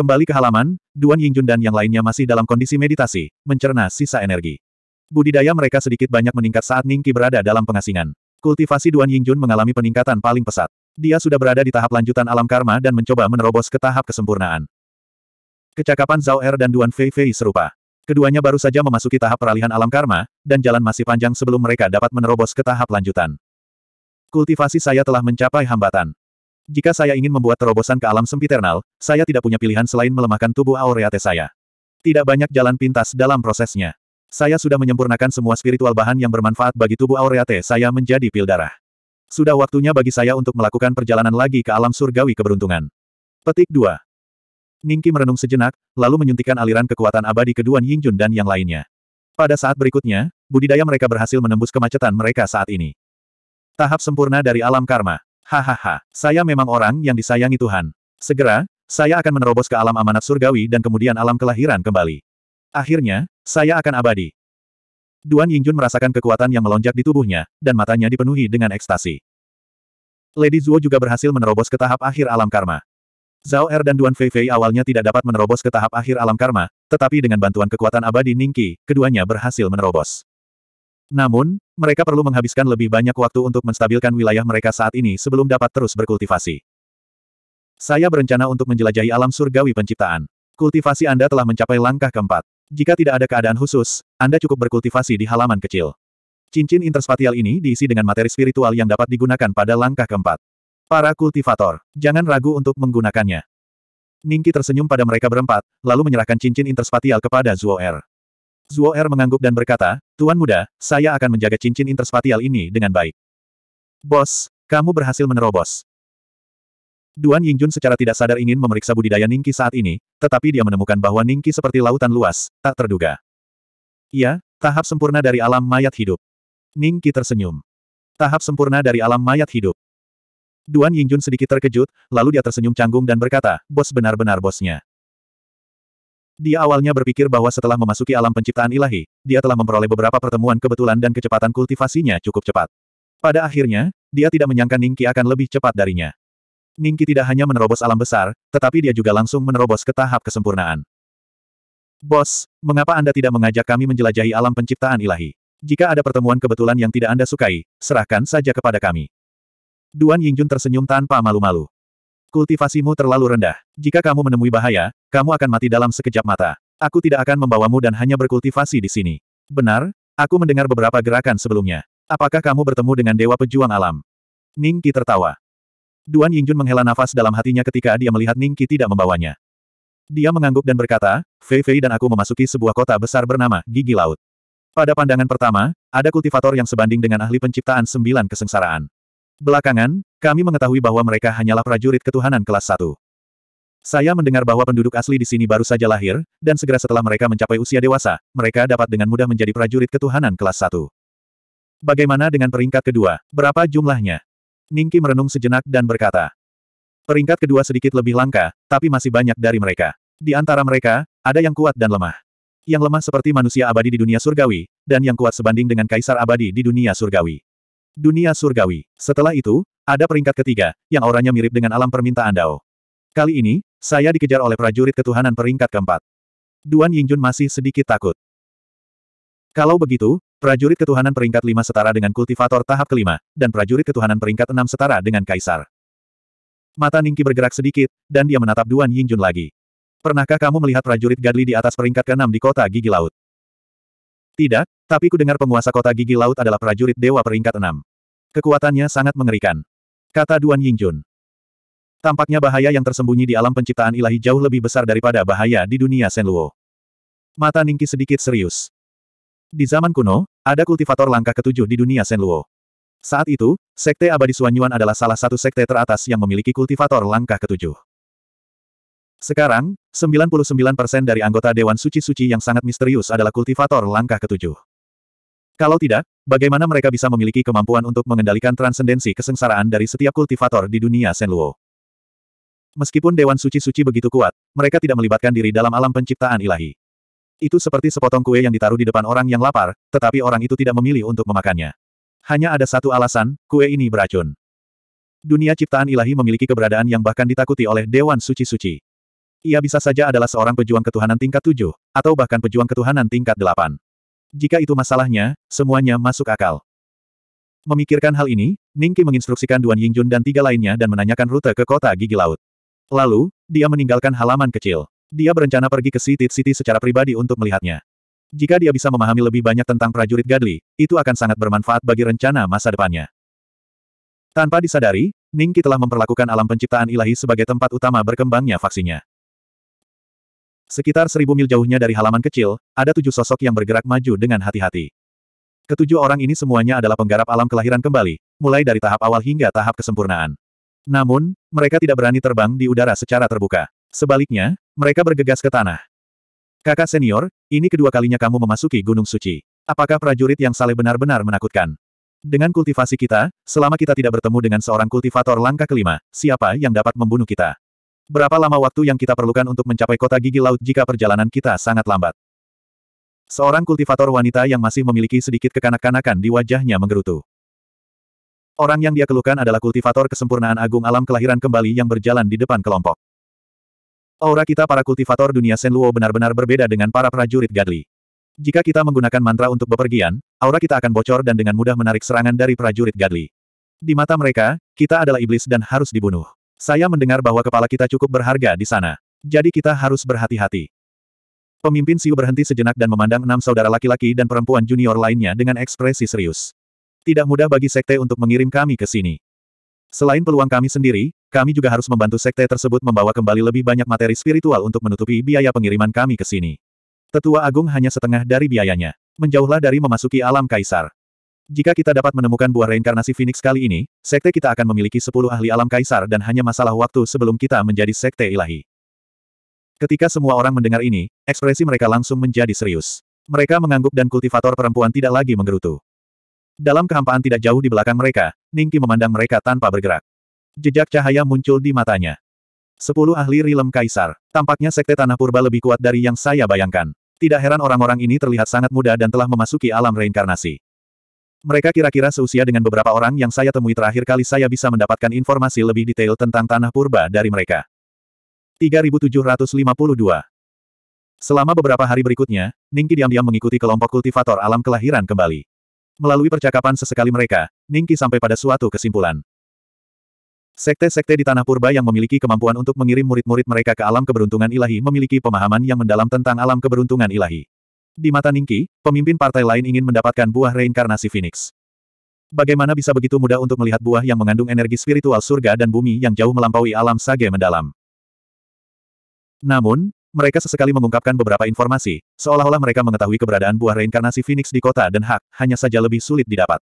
Kembali ke halaman, Duan Yingjun dan yang lainnya masih dalam kondisi meditasi, mencerna sisa energi. Budidaya mereka sedikit banyak meningkat saat Ningki berada dalam pengasingan. Kultivasi Duan Yingjun mengalami peningkatan paling pesat. Dia sudah berada di tahap lanjutan alam karma dan mencoba menerobos ke tahap kesempurnaan. Kecakapan Zhao Er dan Duan Fei Fei serupa. Keduanya baru saja memasuki tahap peralihan alam karma, dan jalan masih panjang sebelum mereka dapat menerobos ke tahap lanjutan. Kultivasi saya telah mencapai hambatan. Jika saya ingin membuat terobosan ke alam sempiternal, saya tidak punya pilihan selain melemahkan tubuh aureate saya. Tidak banyak jalan pintas dalam prosesnya. Saya sudah menyempurnakan semua spiritual bahan yang bermanfaat bagi tubuh aureate saya menjadi pil darah. Sudah waktunya bagi saya untuk melakukan perjalanan lagi ke alam surgawi keberuntungan. Petik 2. Ningki merenung sejenak, lalu menyuntikkan aliran kekuatan abadi ke Duan Yingjun dan yang lainnya. Pada saat berikutnya, budidaya mereka berhasil menembus kemacetan mereka saat ini. Tahap sempurna dari alam karma. Hahaha, saya memang orang yang disayangi Tuhan. Segera, saya akan menerobos ke alam amanat surgawi dan kemudian alam kelahiran kembali. Akhirnya, saya akan abadi. Duan Yingjun merasakan kekuatan yang melonjak di tubuhnya, dan matanya dipenuhi dengan ekstasi. Lady Zuo juga berhasil menerobos ke tahap akhir alam karma. Zhao Er dan Duan Feifei awalnya tidak dapat menerobos ke tahap akhir alam karma, tetapi dengan bantuan kekuatan abadi Ningqi, keduanya berhasil menerobos. Namun, mereka perlu menghabiskan lebih banyak waktu untuk menstabilkan wilayah mereka saat ini sebelum dapat terus berkultivasi. Saya berencana untuk menjelajahi alam surgawi penciptaan. Kultivasi Anda telah mencapai langkah keempat. Jika tidak ada keadaan khusus, Anda cukup berkultivasi di halaman kecil. Cincin interspatial ini diisi dengan materi spiritual yang dapat digunakan pada langkah keempat. Para kultivator, jangan ragu untuk menggunakannya. Ningki tersenyum pada mereka berempat, lalu menyerahkan cincin interspatial kepada Zuo Er. Zuo Er mengangguk dan berkata, Tuan muda, saya akan menjaga cincin interspatial ini dengan baik. Bos, kamu berhasil menerobos. Duan Yingjun secara tidak sadar ingin memeriksa budidaya Ningki saat ini, tetapi dia menemukan bahwa Ningki seperti lautan luas, tak terduga. Ya, tahap sempurna dari alam mayat hidup. Ningki tersenyum. Tahap sempurna dari alam mayat hidup. Duan Yingjun sedikit terkejut, lalu dia tersenyum canggung dan berkata, bos benar-benar bosnya. Dia awalnya berpikir bahwa setelah memasuki alam penciptaan ilahi, dia telah memperoleh beberapa pertemuan kebetulan dan kecepatan kultivasinya cukup cepat. Pada akhirnya, dia tidak menyangka Ningki akan lebih cepat darinya. Ningki tidak hanya menerobos alam besar, tetapi dia juga langsung menerobos ke tahap kesempurnaan. Bos, mengapa Anda tidak mengajak kami menjelajahi alam penciptaan ilahi? Jika ada pertemuan kebetulan yang tidak Anda sukai, serahkan saja kepada kami. Duan Yingjun tersenyum tanpa malu-malu. Kultivasimu terlalu rendah. Jika kamu menemui bahaya, kamu akan mati dalam sekejap mata. Aku tidak akan membawamu dan hanya berkultivasi di sini. Benar? Aku mendengar beberapa gerakan sebelumnya. Apakah kamu bertemu dengan Dewa Pejuang Alam? Ning Qi tertawa. Duan Yingjun menghela nafas dalam hatinya ketika dia melihat Ning Qi tidak membawanya. Dia mengangguk dan berkata, Fei Fei dan aku memasuki sebuah kota besar bernama Gigi Laut. Pada pandangan pertama, ada kultivator yang sebanding dengan ahli penciptaan sembilan kesengsaraan. Belakangan, kami mengetahui bahwa mereka hanyalah prajurit ketuhanan kelas 1. Saya mendengar bahwa penduduk asli di sini baru saja lahir, dan segera setelah mereka mencapai usia dewasa, mereka dapat dengan mudah menjadi prajurit ketuhanan kelas 1. Bagaimana dengan peringkat kedua? Berapa jumlahnya? Ningki merenung sejenak dan berkata. Peringkat kedua sedikit lebih langka, tapi masih banyak dari mereka. Di antara mereka, ada yang kuat dan lemah. Yang lemah seperti manusia abadi di dunia surgawi, dan yang kuat sebanding dengan kaisar abadi di dunia surgawi dunia surgawi. Setelah itu, ada peringkat ketiga, yang auranya mirip dengan alam permintaan Dao. Kali ini, saya dikejar oleh prajurit ketuhanan peringkat keempat. Duan Yingjun masih sedikit takut. Kalau begitu, prajurit ketuhanan peringkat lima setara dengan kultivator tahap kelima, dan prajurit ketuhanan peringkat enam setara dengan kaisar. Mata Ningki bergerak sedikit, dan dia menatap Duan Yingjun lagi. Pernahkah kamu melihat prajurit Gadli di atas peringkat keenam di kota Gigi Laut? Tidak, tapi ku dengar penguasa kota Gigi Laut adalah prajurit dewa peringkat enam. Kekuatannya sangat mengerikan. Kata Duan Yingjun. Tampaknya bahaya yang tersembunyi di alam penciptaan ilahi jauh lebih besar daripada bahaya di dunia Senluo. Mata Ningki sedikit serius. Di zaman kuno, ada kultivator langkah ketujuh di dunia Senluo. Saat itu, Sekte Abadi Suanyuan adalah salah satu sekte teratas yang memiliki kultivator langkah ketujuh. Sekarang, 99% dari anggota Dewan Suci-Suci yang sangat misterius adalah kultivator langkah ketujuh. Kalau tidak, Bagaimana mereka bisa memiliki kemampuan untuk mengendalikan transendensi kesengsaraan dari setiap kultivator di dunia Senluo? Meskipun Dewan Suci-Suci begitu kuat, mereka tidak melibatkan diri dalam alam penciptaan ilahi. Itu seperti sepotong kue yang ditaruh di depan orang yang lapar, tetapi orang itu tidak memilih untuk memakannya. Hanya ada satu alasan, kue ini beracun. Dunia ciptaan ilahi memiliki keberadaan yang bahkan ditakuti oleh Dewan Suci-Suci. Ia bisa saja adalah seorang pejuang ketuhanan tingkat tujuh, atau bahkan pejuang ketuhanan tingkat delapan. Jika itu masalahnya, semuanya masuk akal. Memikirkan hal ini, Ningki menginstruksikan Duan Yingjun dan tiga lainnya dan menanyakan rute ke kota gigi laut. Lalu, dia meninggalkan halaman kecil. Dia berencana pergi ke City City secara pribadi untuk melihatnya. Jika dia bisa memahami lebih banyak tentang prajurit Gadli, itu akan sangat bermanfaat bagi rencana masa depannya. Tanpa disadari, Ningki telah memperlakukan alam penciptaan ilahi sebagai tempat utama berkembangnya vaksinnya. Sekitar seribu mil jauhnya dari halaman kecil, ada tujuh sosok yang bergerak maju dengan hati-hati. Ketujuh orang ini semuanya adalah penggarap alam kelahiran kembali, mulai dari tahap awal hingga tahap kesempurnaan. Namun, mereka tidak berani terbang di udara secara terbuka. Sebaliknya, mereka bergegas ke tanah. Kakak senior, ini kedua kalinya kamu memasuki Gunung Suci. Apakah prajurit yang saleh benar-benar menakutkan? Dengan kultivasi kita, selama kita tidak bertemu dengan seorang kultivator langkah kelima, siapa yang dapat membunuh kita? Berapa lama waktu yang kita perlukan untuk mencapai kota gigi laut jika perjalanan kita sangat lambat? Seorang kultivator wanita yang masih memiliki sedikit kekanak-kanakan di wajahnya menggerutu. Orang yang dia keluhkan adalah kultivator kesempurnaan agung alam kelahiran kembali yang berjalan di depan kelompok. Aura kita para kultivator dunia Senluo benar-benar berbeda dengan para prajurit Gadli. Jika kita menggunakan mantra untuk bepergian, aura kita akan bocor dan dengan mudah menarik serangan dari prajurit Gadli. Di mata mereka, kita adalah iblis dan harus dibunuh. Saya mendengar bahwa kepala kita cukup berharga di sana. Jadi kita harus berhati-hati. Pemimpin Siu berhenti sejenak dan memandang enam saudara laki-laki dan perempuan junior lainnya dengan ekspresi serius. Tidak mudah bagi sekte untuk mengirim kami ke sini. Selain peluang kami sendiri, kami juga harus membantu sekte tersebut membawa kembali lebih banyak materi spiritual untuk menutupi biaya pengiriman kami ke sini. Tetua Agung hanya setengah dari biayanya. Menjauhlah dari memasuki alam kaisar. Jika kita dapat menemukan buah reinkarnasi Phoenix kali ini, sekte kita akan memiliki sepuluh ahli alam kaisar dan hanya masalah waktu sebelum kita menjadi sekte ilahi. Ketika semua orang mendengar ini, ekspresi mereka langsung menjadi serius. Mereka mengangguk dan kultivator perempuan tidak lagi menggerutu. Dalam kehampaan tidak jauh di belakang mereka, Ningki memandang mereka tanpa bergerak. Jejak cahaya muncul di matanya. Sepuluh ahli rilem kaisar. Tampaknya sekte tanah purba lebih kuat dari yang saya bayangkan. Tidak heran orang-orang ini terlihat sangat muda dan telah memasuki alam reinkarnasi. Mereka kira-kira seusia dengan beberapa orang yang saya temui terakhir kali saya bisa mendapatkan informasi lebih detail tentang tanah purba dari mereka. 3752 Selama beberapa hari berikutnya, Ningki diam-diam mengikuti kelompok kultivator alam kelahiran kembali. Melalui percakapan sesekali mereka, Ningki sampai pada suatu kesimpulan. Sekte-sekte di Tanah Purba yang memiliki kemampuan untuk mengirim murid-murid mereka ke alam keberuntungan ilahi memiliki pemahaman yang mendalam tentang alam keberuntungan ilahi. Di mata Ningki, pemimpin partai lain ingin mendapatkan buah reinkarnasi Phoenix. Bagaimana bisa begitu mudah untuk melihat buah yang mengandung energi spiritual surga dan bumi yang jauh melampaui alam sage mendalam? Namun, mereka sesekali mengungkapkan beberapa informasi, seolah-olah mereka mengetahui keberadaan buah reinkarnasi Phoenix di kota dan hak hanya saja lebih sulit didapat.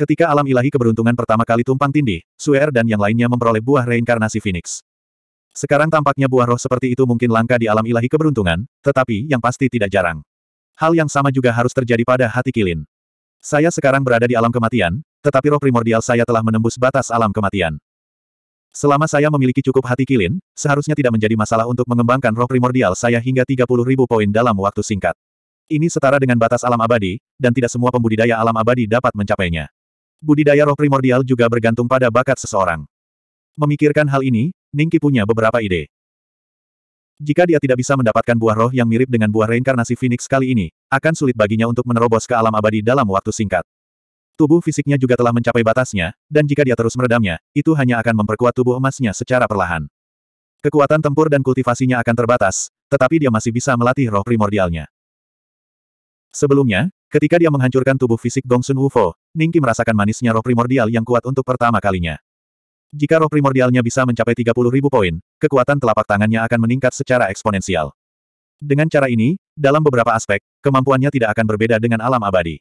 Ketika alam ilahi keberuntungan pertama kali tumpang tindih, Suer dan yang lainnya memperoleh buah reinkarnasi Phoenix. Sekarang tampaknya buah roh seperti itu mungkin langka di alam ilahi keberuntungan, tetapi yang pasti tidak jarang. Hal yang sama juga harus terjadi pada hati Kilin. Saya sekarang berada di alam kematian, tetapi roh primordial saya telah menembus batas alam kematian. Selama saya memiliki cukup hati Kilin, seharusnya tidak menjadi masalah untuk mengembangkan roh primordial saya hingga 30 poin dalam waktu singkat. Ini setara dengan batas alam abadi, dan tidak semua pembudidaya alam abadi dapat mencapainya. Budidaya roh primordial juga bergantung pada bakat seseorang. Memikirkan hal ini, Ningki punya beberapa ide. Jika dia tidak bisa mendapatkan buah roh yang mirip dengan buah reinkarnasi Phoenix kali ini, akan sulit baginya untuk menerobos ke alam abadi dalam waktu singkat. Tubuh fisiknya juga telah mencapai batasnya, dan jika dia terus meredamnya, itu hanya akan memperkuat tubuh emasnya secara perlahan. Kekuatan tempur dan kultivasinya akan terbatas, tetapi dia masih bisa melatih roh primordialnya. Sebelumnya, ketika dia menghancurkan tubuh fisik Gongsun Wufo, Ningki merasakan manisnya roh primordial yang kuat untuk pertama kalinya. Jika roh primordialnya bisa mencapai ribu poin, kekuatan telapak tangannya akan meningkat secara eksponensial. Dengan cara ini, dalam beberapa aspek, kemampuannya tidak akan berbeda dengan alam abadi.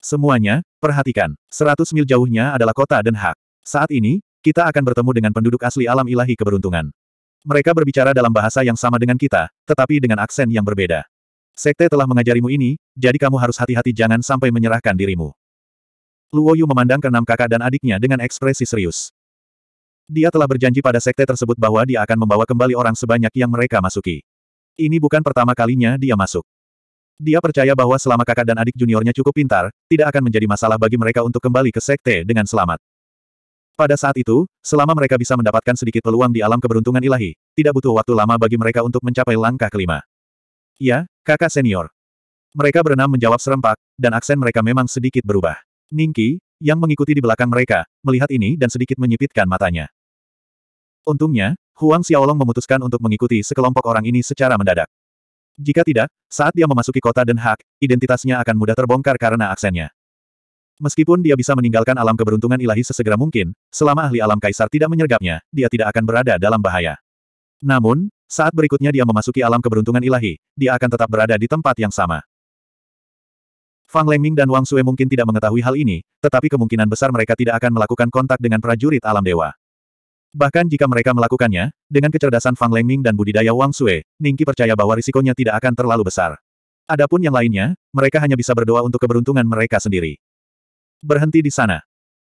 Semuanya, perhatikan, 100 mil jauhnya adalah kota Den Haag. Saat ini, kita akan bertemu dengan penduduk asli alam ilahi keberuntungan. Mereka berbicara dalam bahasa yang sama dengan kita, tetapi dengan aksen yang berbeda. Sekte telah mengajarimu ini, jadi kamu harus hati-hati jangan sampai menyerahkan dirimu. Luo Yu memandang keenam kakak dan adiknya dengan ekspresi serius. Dia telah berjanji pada sekte tersebut bahwa dia akan membawa kembali orang sebanyak yang mereka masuki. Ini bukan pertama kalinya dia masuk. Dia percaya bahwa selama kakak dan adik juniornya cukup pintar, tidak akan menjadi masalah bagi mereka untuk kembali ke sekte dengan selamat. Pada saat itu, selama mereka bisa mendapatkan sedikit peluang di alam keberuntungan ilahi, tidak butuh waktu lama bagi mereka untuk mencapai langkah kelima. Ya, kakak senior. Mereka berenam menjawab serempak, dan aksen mereka memang sedikit berubah. Ningki, yang mengikuti di belakang mereka, melihat ini dan sedikit menyipitkan matanya. Untungnya, Huang Xiaolong memutuskan untuk mengikuti sekelompok orang ini secara mendadak. Jika tidak, saat dia memasuki kota Den Haag, identitasnya akan mudah terbongkar karena aksennya. Meskipun dia bisa meninggalkan alam keberuntungan ilahi sesegera mungkin, selama ahli alam kaisar tidak menyergapnya, dia tidak akan berada dalam bahaya. Namun, saat berikutnya dia memasuki alam keberuntungan ilahi, dia akan tetap berada di tempat yang sama. Fang Lengming dan Wang Sue mungkin tidak mengetahui hal ini, tetapi kemungkinan besar mereka tidak akan melakukan kontak dengan prajurit alam dewa. Bahkan jika mereka melakukannya, dengan kecerdasan Fang Lengming dan budidaya Wang Sue, Ningki percaya bahwa risikonya tidak akan terlalu besar. Adapun yang lainnya, mereka hanya bisa berdoa untuk keberuntungan mereka sendiri. Berhenti di sana.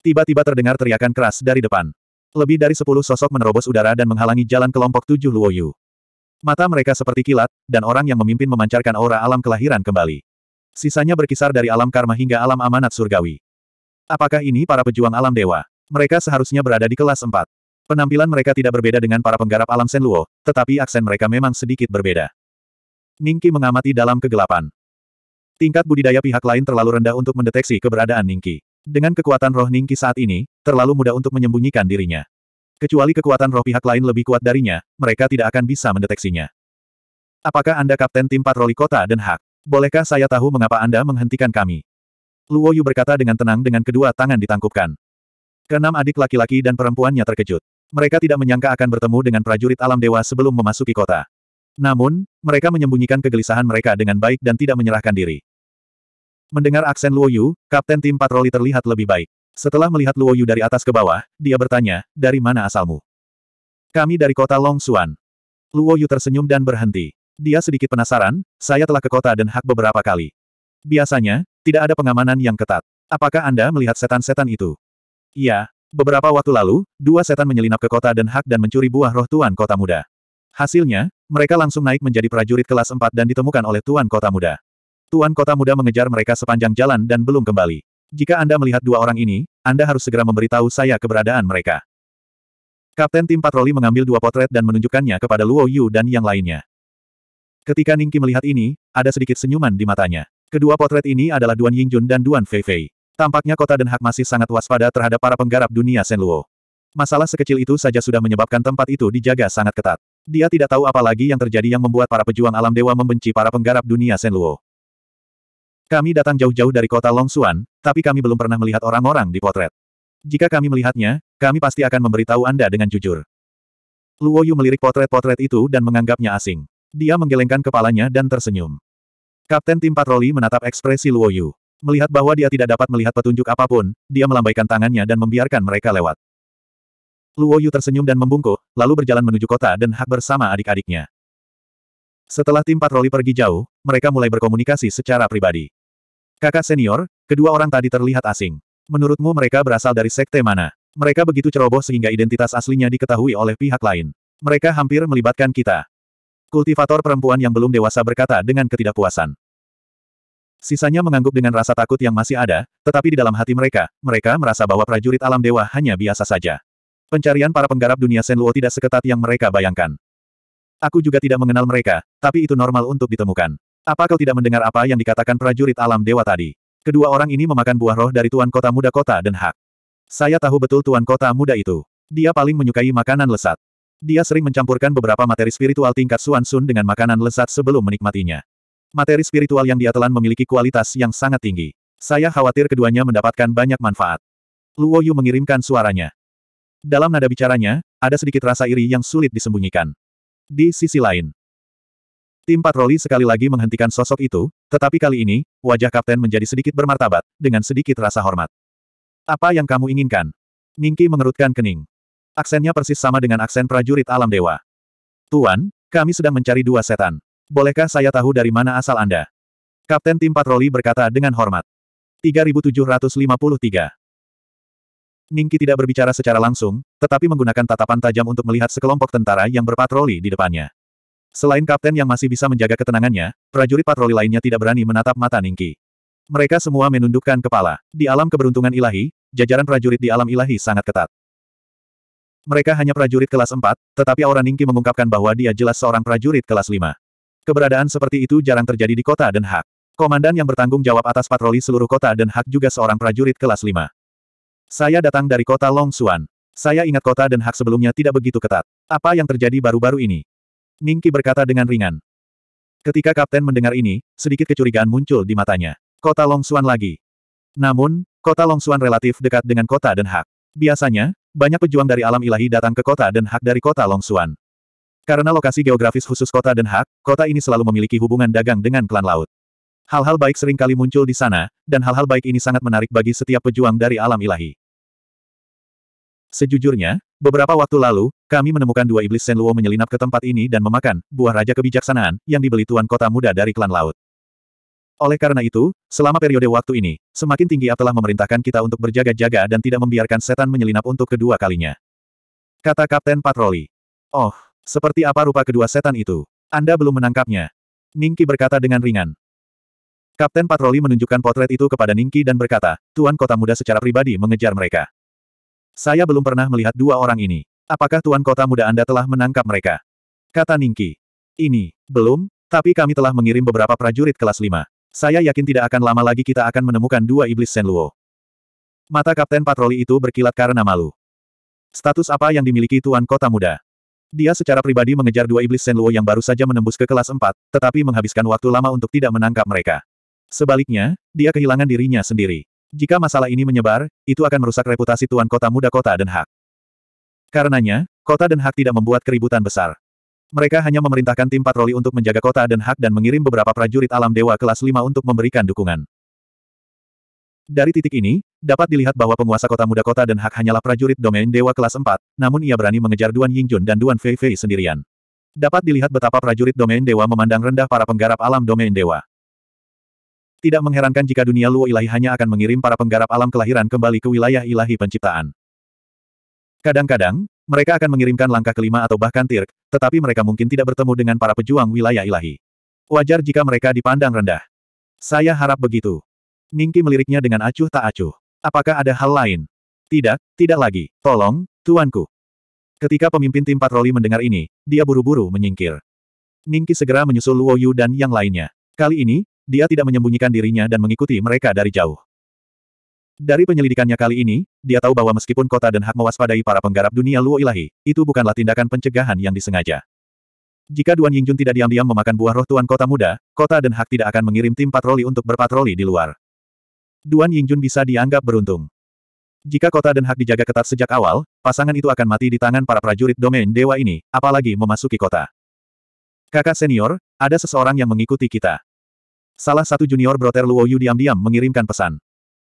Tiba-tiba terdengar teriakan keras dari depan. Lebih dari sepuluh sosok menerobos udara dan menghalangi jalan kelompok tujuh Luoyu. Mata mereka seperti kilat, dan orang yang memimpin memancarkan aura alam kelahiran kembali. Sisanya berkisar dari alam karma hingga alam amanat surgawi. Apakah ini para pejuang alam dewa? Mereka seharusnya berada di kelas empat. Penampilan mereka tidak berbeda dengan para penggarap alam Senluo, tetapi aksen mereka memang sedikit berbeda. Ningki mengamati dalam kegelapan. Tingkat budidaya pihak lain terlalu rendah untuk mendeteksi keberadaan Ningki. Dengan kekuatan roh Ningki saat ini, terlalu mudah untuk menyembunyikan dirinya. Kecuali kekuatan roh pihak lain lebih kuat darinya, mereka tidak akan bisa mendeteksinya. Apakah Anda Kapten Tim Patroli Kota dan Hak? Bolehkah saya tahu mengapa Anda menghentikan kami? Luo Yu berkata dengan tenang dengan kedua tangan ditangkupkan. Keenam adik laki-laki dan perempuannya terkejut. Mereka tidak menyangka akan bertemu dengan prajurit alam dewa sebelum memasuki kota. Namun, mereka menyembunyikan kegelisahan mereka dengan baik dan tidak menyerahkan diri. Mendengar aksen Luo Yu, kapten tim patroli terlihat lebih baik. Setelah melihat Luo Yu dari atas ke bawah, dia bertanya, dari mana asalmu? Kami dari kota Long Suan. Luo Yu tersenyum dan berhenti. Dia sedikit penasaran, saya telah ke kota dan Hak beberapa kali. Biasanya, tidak ada pengamanan yang ketat. Apakah Anda melihat setan-setan itu? Iya, Beberapa waktu lalu, dua setan menyelinap ke kota dan hak dan mencuri buah roh Tuan Kota Muda. Hasilnya, mereka langsung naik menjadi prajurit kelas 4 dan ditemukan oleh Tuan Kota Muda. Tuan Kota Muda mengejar mereka sepanjang jalan dan belum kembali. Jika Anda melihat dua orang ini, Anda harus segera memberitahu saya keberadaan mereka. Kapten tim patroli mengambil dua potret dan menunjukkannya kepada Luo Yu dan yang lainnya. Ketika Ningki melihat ini, ada sedikit senyuman di matanya. Kedua potret ini adalah Duan Yingjun dan Duan Feifei. Tampaknya kota Den Haag masih sangat waspada terhadap para penggarap dunia Senluo. Masalah sekecil itu saja sudah menyebabkan tempat itu dijaga sangat ketat. Dia tidak tahu apa lagi yang terjadi yang membuat para pejuang alam dewa membenci para penggarap dunia Senluo. Kami datang jauh-jauh dari kota Longsuan, tapi kami belum pernah melihat orang-orang di potret. Jika kami melihatnya, kami pasti akan memberitahu Anda dengan jujur. Luo Yu melirik potret-potret itu dan menganggapnya asing. Dia menggelengkan kepalanya dan tersenyum. Kapten tim patroli menatap ekspresi Luo Yu. Melihat bahwa dia tidak dapat melihat petunjuk apapun, dia melambaikan tangannya dan membiarkan mereka lewat. Luo Yu tersenyum dan membungkuk, lalu berjalan menuju kota dan Hak bersama adik-adiknya. Setelah tim patroli pergi jauh, mereka mulai berkomunikasi secara pribadi. Kakak senior, kedua orang tadi terlihat asing. Menurutmu mereka berasal dari sekte mana? Mereka begitu ceroboh sehingga identitas aslinya diketahui oleh pihak lain. Mereka hampir melibatkan kita. Kultivator perempuan yang belum dewasa berkata dengan ketidakpuasan. Sisanya mengangguk dengan rasa takut yang masih ada, tetapi di dalam hati mereka, mereka merasa bahwa prajurit alam dewa hanya biasa saja. Pencarian para penggarap dunia sen luo tidak seketat yang mereka bayangkan. Aku juga tidak mengenal mereka, tapi itu normal untuk ditemukan. Apa kau tidak mendengar apa yang dikatakan prajurit alam dewa tadi? Kedua orang ini memakan buah roh dari Tuan Kota Muda Kota dan Hak. Saya tahu betul Tuan Kota Muda itu. Dia paling menyukai makanan lesat. Dia sering mencampurkan beberapa materi spiritual tingkat Suan Sun dengan makanan lesat sebelum menikmatinya. Materi spiritual yang dia telan memiliki kualitas yang sangat tinggi. Saya khawatir keduanya mendapatkan banyak manfaat. Luo Yu mengirimkan suaranya. Dalam nada bicaranya, ada sedikit rasa iri yang sulit disembunyikan. Di sisi lain, tim patroli sekali lagi menghentikan sosok itu, tetapi kali ini, wajah kapten menjadi sedikit bermartabat, dengan sedikit rasa hormat. Apa yang kamu inginkan? Ningki mengerutkan kening. Aksennya persis sama dengan aksen prajurit alam dewa. Tuan, kami sedang mencari dua setan. Bolehkah saya tahu dari mana asal Anda? Kapten tim patroli berkata dengan hormat. 3753. Ningki tidak berbicara secara langsung, tetapi menggunakan tatapan tajam untuk melihat sekelompok tentara yang berpatroli di depannya. Selain kapten yang masih bisa menjaga ketenangannya, prajurit patroli lainnya tidak berani menatap mata Ningki. Mereka semua menundukkan kepala. Di alam keberuntungan ilahi, jajaran prajurit di alam ilahi sangat ketat. Mereka hanya prajurit kelas 4, tetapi aura Ningki mengungkapkan bahwa dia jelas seorang prajurit kelas 5. Keberadaan seperti itu jarang terjadi di kota Den Haag. Komandan yang bertanggung jawab atas patroli seluruh kota Den Haag juga seorang prajurit kelas 5. Saya datang dari kota Long Xuan. Saya ingat kota Den Haag sebelumnya tidak begitu ketat. Apa yang terjadi baru-baru ini? Ningki berkata dengan ringan. Ketika kapten mendengar ini, sedikit kecurigaan muncul di matanya. Kota Long Xuan lagi. Namun, kota Long Xuan relatif dekat dengan kota Den Haag. Biasanya, banyak pejuang dari alam ilahi datang ke kota Den Haag dari kota Long Xuan. Karena lokasi geografis khusus kota Den Haag, kota ini selalu memiliki hubungan dagang dengan klan laut. Hal-hal baik sering kali muncul di sana, dan hal-hal baik ini sangat menarik bagi setiap pejuang dari alam ilahi. Sejujurnya, beberapa waktu lalu, kami menemukan dua iblis Senluo menyelinap ke tempat ini dan memakan buah raja kebijaksanaan yang dibeli tuan kota muda dari klan laut. Oleh karena itu, selama periode waktu ini, semakin tinggi telah memerintahkan kita untuk berjaga-jaga dan tidak membiarkan setan menyelinap untuk kedua kalinya. Kata Kapten Patroli. Oh, seperti apa rupa kedua setan itu? Anda belum menangkapnya. Ningki berkata dengan ringan. Kapten patroli menunjukkan potret itu kepada Ningki dan berkata, Tuan Kota Muda secara pribadi mengejar mereka. Saya belum pernah melihat dua orang ini. Apakah Tuan Kota Muda Anda telah menangkap mereka? Kata Ningki. Ini, belum, tapi kami telah mengirim beberapa prajurit kelas 5. Saya yakin tidak akan lama lagi kita akan menemukan dua iblis Senluo. Mata Kapten Patroli itu berkilat karena malu. Status apa yang dimiliki Tuan Kota Muda? Dia secara pribadi mengejar dua iblis Senluo yang baru saja menembus ke kelas 4, tetapi menghabiskan waktu lama untuk tidak menangkap mereka. Sebaliknya, dia kehilangan dirinya sendiri. Jika masalah ini menyebar, itu akan merusak reputasi tuan kota muda kota Den Haag. Karenanya, kota Den Haag tidak membuat keributan besar. Mereka hanya memerintahkan tim patroli untuk menjaga kota Den Haag dan mengirim beberapa prajurit alam dewa kelas 5 untuk memberikan dukungan. Dari titik ini, dapat dilihat bahwa penguasa kota muda kota dan Hak hanyalah prajurit domain dewa kelas 4, namun ia berani mengejar Duan Yingjun dan Duan Fei Fei sendirian. Dapat dilihat betapa prajurit domain dewa memandang rendah para penggarap alam domain dewa. Tidak mengherankan jika dunia Luo Ilahi hanya akan mengirim para penggarap alam kelahiran kembali ke wilayah ilahi penciptaan. Kadang-kadang, mereka akan mengirimkan langkah kelima atau bahkan tirk, tetapi mereka mungkin tidak bertemu dengan para pejuang wilayah ilahi. Wajar jika mereka dipandang rendah. Saya harap begitu. Ningki meliriknya dengan acuh tak acuh. Apakah ada hal lain? Tidak, tidak lagi. Tolong, tuanku. Ketika pemimpin tim patroli mendengar ini, dia buru-buru menyingkir. Ningki segera menyusul Luo Yu dan yang lainnya. Kali ini, dia tidak menyembunyikan dirinya dan mengikuti mereka dari jauh. Dari penyelidikannya kali ini, dia tahu bahwa meskipun kota dan Hak mewaspadai para penggarap dunia Luo Ilahi, itu bukanlah tindakan pencegahan yang disengaja. Jika Duan Yingjun tidak diam-diam memakan buah roh Tuan Kota Muda, kota dan Hak tidak akan mengirim tim patroli untuk berpatroli di luar. Duan Yingjun bisa dianggap beruntung. Jika kota Den hak dijaga ketat sejak awal, pasangan itu akan mati di tangan para prajurit domain dewa ini, apalagi memasuki kota. Kakak senior, ada seseorang yang mengikuti kita. Salah satu junior broter Luo Yu diam-diam mengirimkan pesan.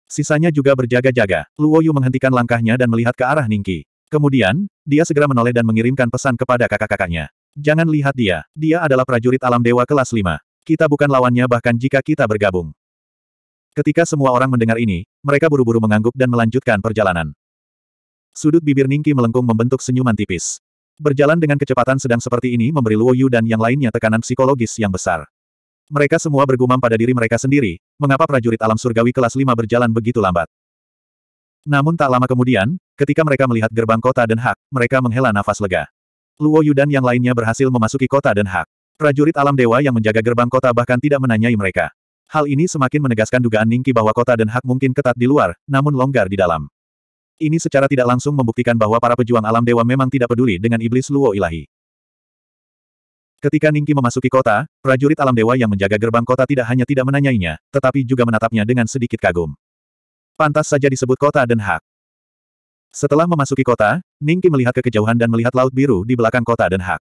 Sisanya juga berjaga-jaga. Luo Yu menghentikan langkahnya dan melihat ke arah Ningki. Kemudian, dia segera menoleh dan mengirimkan pesan kepada kakak-kakaknya. Jangan lihat dia, dia adalah prajurit alam dewa kelas 5. Kita bukan lawannya bahkan jika kita bergabung. Ketika semua orang mendengar ini, mereka buru-buru mengangguk dan melanjutkan perjalanan. Sudut bibir Ningki melengkung membentuk senyuman tipis. Berjalan dengan kecepatan sedang seperti ini memberi Luo Yu dan yang lainnya tekanan psikologis yang besar. Mereka semua bergumam pada diri mereka sendiri, mengapa prajurit alam surgawi kelas 5 berjalan begitu lambat. Namun tak lama kemudian, ketika mereka melihat gerbang kota Den Haag, mereka menghela nafas lega. Luo Yu dan yang lainnya berhasil memasuki kota Den Haag. Prajurit alam dewa yang menjaga gerbang kota bahkan tidak menanyai mereka. Hal ini semakin menegaskan dugaan Ningki bahwa kota Den Hak mungkin ketat di luar, namun longgar di dalam. Ini secara tidak langsung membuktikan bahwa para pejuang alam dewa memang tidak peduli dengan iblis Luo ilahi. Ketika Ningki memasuki kota, prajurit alam dewa yang menjaga gerbang kota tidak hanya tidak menanyainya, tetapi juga menatapnya dengan sedikit kagum. Pantas saja disebut kota Den Hak. Setelah memasuki kota, Ningki melihat ke kejauhan dan melihat laut biru di belakang kota Den Hak.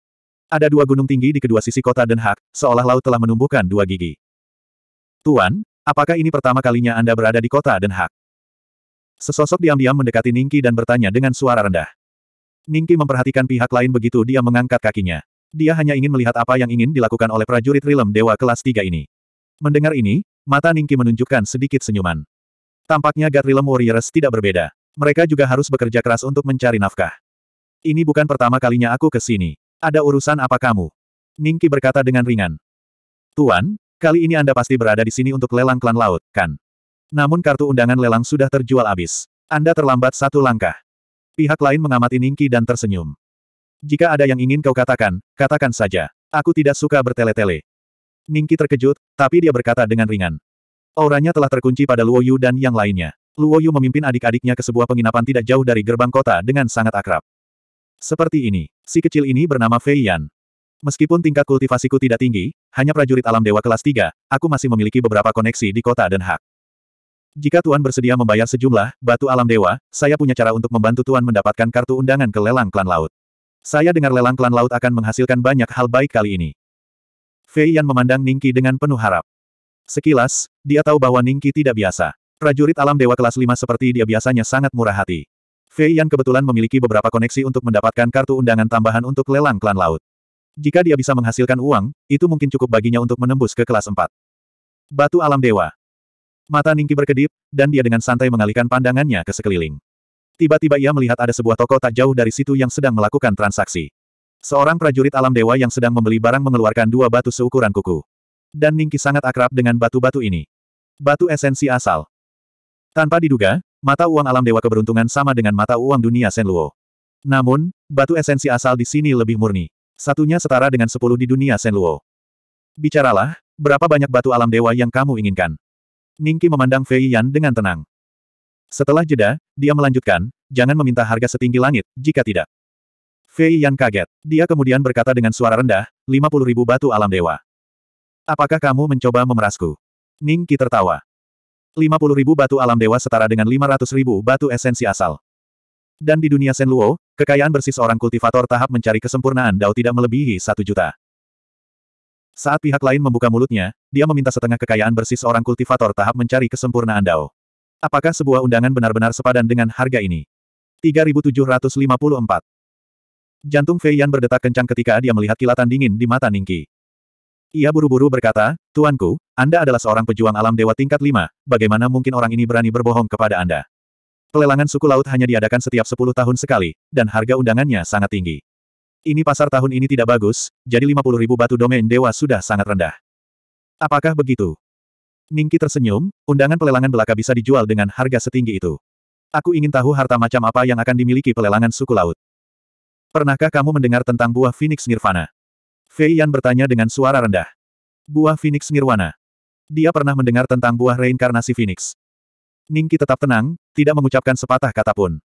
Ada dua gunung tinggi di kedua sisi kota Den Haag, seolah laut telah menumbuhkan dua gigi. Tuan, apakah ini pertama kalinya Anda berada di kota Den Haag? Sesosok diam-diam mendekati Ningki dan bertanya dengan suara rendah. Ningki memperhatikan pihak lain begitu dia mengangkat kakinya. Dia hanya ingin melihat apa yang ingin dilakukan oleh prajurit Rilem Dewa kelas 3 ini. Mendengar ini, mata Ningki menunjukkan sedikit senyuman. Tampaknya God Rilem Warriors tidak berbeda. Mereka juga harus bekerja keras untuk mencari nafkah. Ini bukan pertama kalinya aku ke sini. Ada urusan apa kamu? Ningki berkata dengan ringan. Tuan, Kali ini Anda pasti berada di sini untuk lelang klan laut, kan? Namun kartu undangan lelang sudah terjual habis. Anda terlambat satu langkah. Pihak lain mengamati Ningki dan tersenyum. Jika ada yang ingin kau katakan, katakan saja. Aku tidak suka bertele-tele. Ningki terkejut, tapi dia berkata dengan ringan. Auranya telah terkunci pada Luoyu dan yang lainnya. Luoyu memimpin adik-adiknya ke sebuah penginapan tidak jauh dari gerbang kota dengan sangat akrab. Seperti ini, si kecil ini bernama Fei Yan. Meskipun tingkat kultivasiku tidak tinggi, hanya prajurit alam dewa kelas 3, aku masih memiliki beberapa koneksi di kota dan hak. Jika Tuan bersedia membayar sejumlah batu alam dewa, saya punya cara untuk membantu Tuan mendapatkan kartu undangan ke lelang klan laut. Saya dengar lelang klan laut akan menghasilkan banyak hal baik kali ini. Fei Yan memandang Ningki dengan penuh harap. Sekilas, dia tahu bahwa Ningki tidak biasa. Prajurit alam dewa kelas 5 seperti dia biasanya sangat murah hati. Fei Yan kebetulan memiliki beberapa koneksi untuk mendapatkan kartu undangan tambahan untuk lelang klan laut. Jika dia bisa menghasilkan uang, itu mungkin cukup baginya untuk menembus ke kelas 4. Batu alam dewa. Mata Ningki berkedip, dan dia dengan santai mengalihkan pandangannya ke sekeliling. Tiba-tiba ia melihat ada sebuah toko tak jauh dari situ yang sedang melakukan transaksi. Seorang prajurit alam dewa yang sedang membeli barang mengeluarkan dua batu seukuran kuku. Dan Ningki sangat akrab dengan batu-batu ini. Batu esensi asal. Tanpa diduga, mata uang alam dewa keberuntungan sama dengan mata uang dunia Senluo. Namun, batu esensi asal di sini lebih murni. Satunya setara dengan sepuluh di dunia Senluo. Bicaralah, berapa banyak batu alam dewa yang kamu inginkan? Ningki memandang Fei Yan dengan tenang. Setelah jeda, dia melanjutkan, jangan meminta harga setinggi langit, jika tidak. Fei Yan kaget. Dia kemudian berkata dengan suara rendah, lima puluh ribu batu alam dewa. Apakah kamu mencoba memerasku? Ningki tertawa. Lima puluh ribu batu alam dewa setara dengan lima ratus ribu batu esensi asal. Dan di dunia Senluo, Kekayaan bersih seorang kultivator tahap mencari kesempurnaan Dao tidak melebihi satu juta. Saat pihak lain membuka mulutnya, dia meminta setengah kekayaan bersih seorang kultivator tahap mencari kesempurnaan Dao. Apakah sebuah undangan benar-benar sepadan dengan harga ini? 3754 Jantung Fei Yan berdetak kencang ketika dia melihat kilatan dingin di mata Ningki. Ia buru-buru berkata, Tuanku, Anda adalah seorang pejuang alam dewa tingkat 5, bagaimana mungkin orang ini berani berbohong kepada Anda? Pelelangan suku laut hanya diadakan setiap 10 tahun sekali, dan harga undangannya sangat tinggi. Ini pasar tahun ini tidak bagus, jadi 50 ribu batu domain dewa sudah sangat rendah. Apakah begitu? Ningki tersenyum, undangan pelelangan belaka bisa dijual dengan harga setinggi itu. Aku ingin tahu harta macam apa yang akan dimiliki pelelangan suku laut. Pernahkah kamu mendengar tentang buah Phoenix Nirvana? Fei Yan bertanya dengan suara rendah. Buah Phoenix nirvana. Dia pernah mendengar tentang buah reinkarnasi Phoenix. Ningki tetap tenang, tidak mengucapkan sepatah kata pun.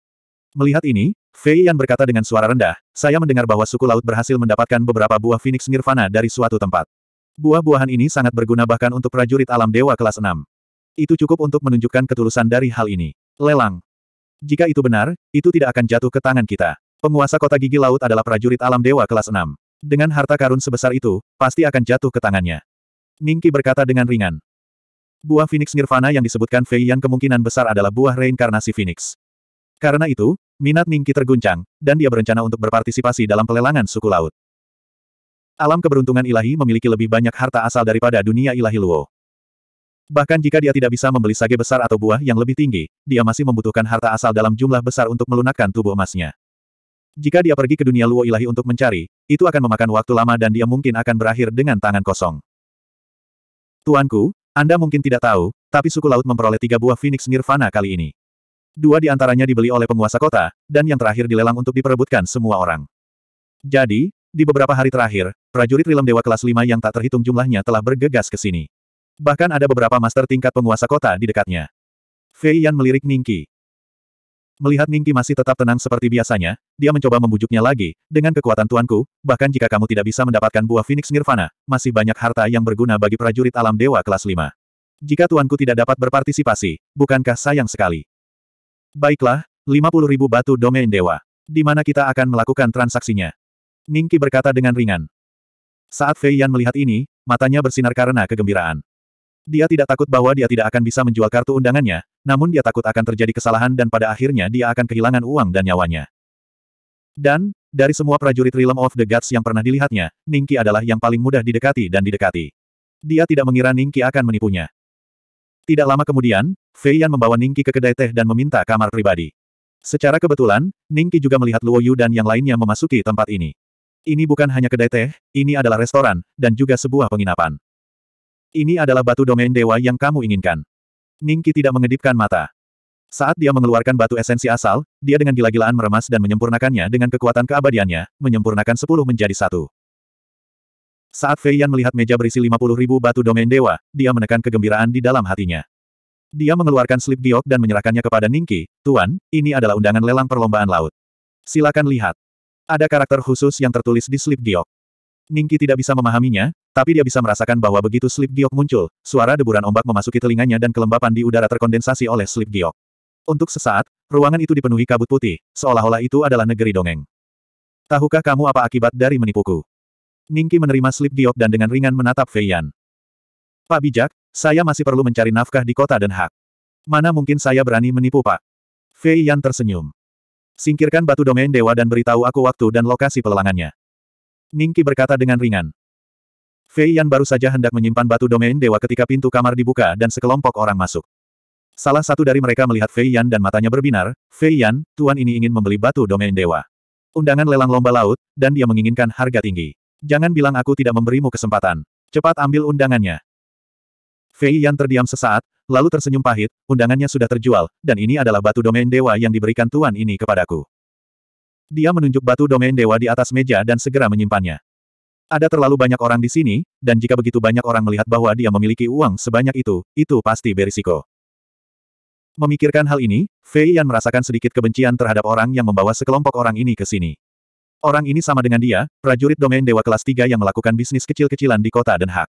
Melihat ini, Fei Yan berkata dengan suara rendah, saya mendengar bahwa suku laut berhasil mendapatkan beberapa buah Phoenix Nirvana dari suatu tempat. Buah-buahan ini sangat berguna bahkan untuk prajurit alam dewa kelas 6. Itu cukup untuk menunjukkan ketulusan dari hal ini. Lelang. Jika itu benar, itu tidak akan jatuh ke tangan kita. Penguasa kota gigi laut adalah prajurit alam dewa kelas 6. Dengan harta karun sebesar itu, pasti akan jatuh ke tangannya. Ningki berkata dengan ringan. Buah Phoenix Nirvana yang disebutkan Fei yang kemungkinan besar adalah buah reinkarnasi Phoenix. Karena itu, minat Ningki terguncang, dan dia berencana untuk berpartisipasi dalam pelelangan suku laut. Alam keberuntungan ilahi memiliki lebih banyak harta asal daripada dunia ilahi Luo. Bahkan jika dia tidak bisa membeli sage besar atau buah yang lebih tinggi, dia masih membutuhkan harta asal dalam jumlah besar untuk melunakkan tubuh emasnya. Jika dia pergi ke dunia Luo ilahi untuk mencari, itu akan memakan waktu lama dan dia mungkin akan berakhir dengan tangan kosong. Tuanku, anda mungkin tidak tahu, tapi suku laut memperoleh tiga buah Phoenix Nirvana kali ini. Dua di antaranya dibeli oleh penguasa kota, dan yang terakhir dilelang untuk diperebutkan semua orang. Jadi, di beberapa hari terakhir, prajurit Rilem Dewa kelas 5 yang tak terhitung jumlahnya telah bergegas ke sini. Bahkan ada beberapa master tingkat penguasa kota di dekatnya. Fei Yan melirik Ningki. Melihat Ningki masih tetap tenang seperti biasanya, dia mencoba membujuknya lagi, dengan kekuatan tuanku, bahkan jika kamu tidak bisa mendapatkan buah Phoenix Nirvana, masih banyak harta yang berguna bagi prajurit alam dewa kelas 5. Jika tuanku tidak dapat berpartisipasi, bukankah sayang sekali? Baiklah, 50 ribu batu domain dewa. Di mana kita akan melakukan transaksinya? Ningki berkata dengan ringan. Saat Fei Yan melihat ini, matanya bersinar karena kegembiraan. Dia tidak takut bahwa dia tidak akan bisa menjual kartu undangannya, namun dia takut akan terjadi kesalahan dan pada akhirnya dia akan kehilangan uang dan nyawanya. Dan, dari semua prajurit Realm of the Gods yang pernah dilihatnya, Ningki adalah yang paling mudah didekati dan didekati. Dia tidak mengira Ningki akan menipunya. Tidak lama kemudian, Fei Yan membawa Ningki ke kedai teh dan meminta kamar pribadi. Secara kebetulan, Ningki juga melihat Luo Yu dan yang lainnya memasuki tempat ini. Ini bukan hanya kedai teh, ini adalah restoran, dan juga sebuah penginapan. Ini adalah batu domain dewa yang kamu inginkan. Ningki tidak mengedipkan mata. Saat dia mengeluarkan batu esensi asal, dia dengan gila-gilaan meremas dan menyempurnakannya dengan kekuatan keabadiannya, menyempurnakan sepuluh menjadi satu. Saat Fei Yan melihat meja berisi puluh ribu batu domain dewa, dia menekan kegembiraan di dalam hatinya. Dia mengeluarkan slip giok dan menyerahkannya kepada Ningki, Tuan, ini adalah undangan lelang perlombaan laut. Silakan lihat. Ada karakter khusus yang tertulis di slip giok. Ningki tidak bisa memahaminya, tapi dia bisa merasakan bahwa begitu slip giok muncul, suara deburan ombak memasuki telinganya dan kelembapan di udara terkondensasi oleh slip giok. Untuk sesaat, ruangan itu dipenuhi kabut putih, seolah-olah itu adalah negeri dongeng. Tahukah kamu apa akibat dari menipuku? Ningki menerima slip giok dan dengan ringan menatap Fei Pak bijak, saya masih perlu mencari nafkah di kota Den Haag. Mana mungkin saya berani menipu Pak? Fei tersenyum. Singkirkan batu domain dewa dan beritahu aku waktu dan lokasi pelelangannya. Ningki berkata dengan ringan. Fei Yan baru saja hendak menyimpan batu domain dewa ketika pintu kamar dibuka dan sekelompok orang masuk. Salah satu dari mereka melihat Fei Yan dan matanya berbinar, Fei Yan, tuan ini ingin membeli batu domain dewa. Undangan lelang lomba laut, dan dia menginginkan harga tinggi. Jangan bilang aku tidak memberimu kesempatan. Cepat ambil undangannya. Fei Yan terdiam sesaat, lalu tersenyum pahit, undangannya sudah terjual, dan ini adalah batu domain dewa yang diberikan tuan ini kepadaku. Dia menunjuk batu domain dewa di atas meja dan segera menyimpannya. Ada terlalu banyak orang di sini, dan jika begitu banyak orang melihat bahwa dia memiliki uang sebanyak itu, itu pasti berisiko. Memikirkan hal ini, Fei Yan merasakan sedikit kebencian terhadap orang yang membawa sekelompok orang ini ke sini. Orang ini sama dengan dia, prajurit domain dewa kelas 3 yang melakukan bisnis kecil-kecilan di kota Den Haag.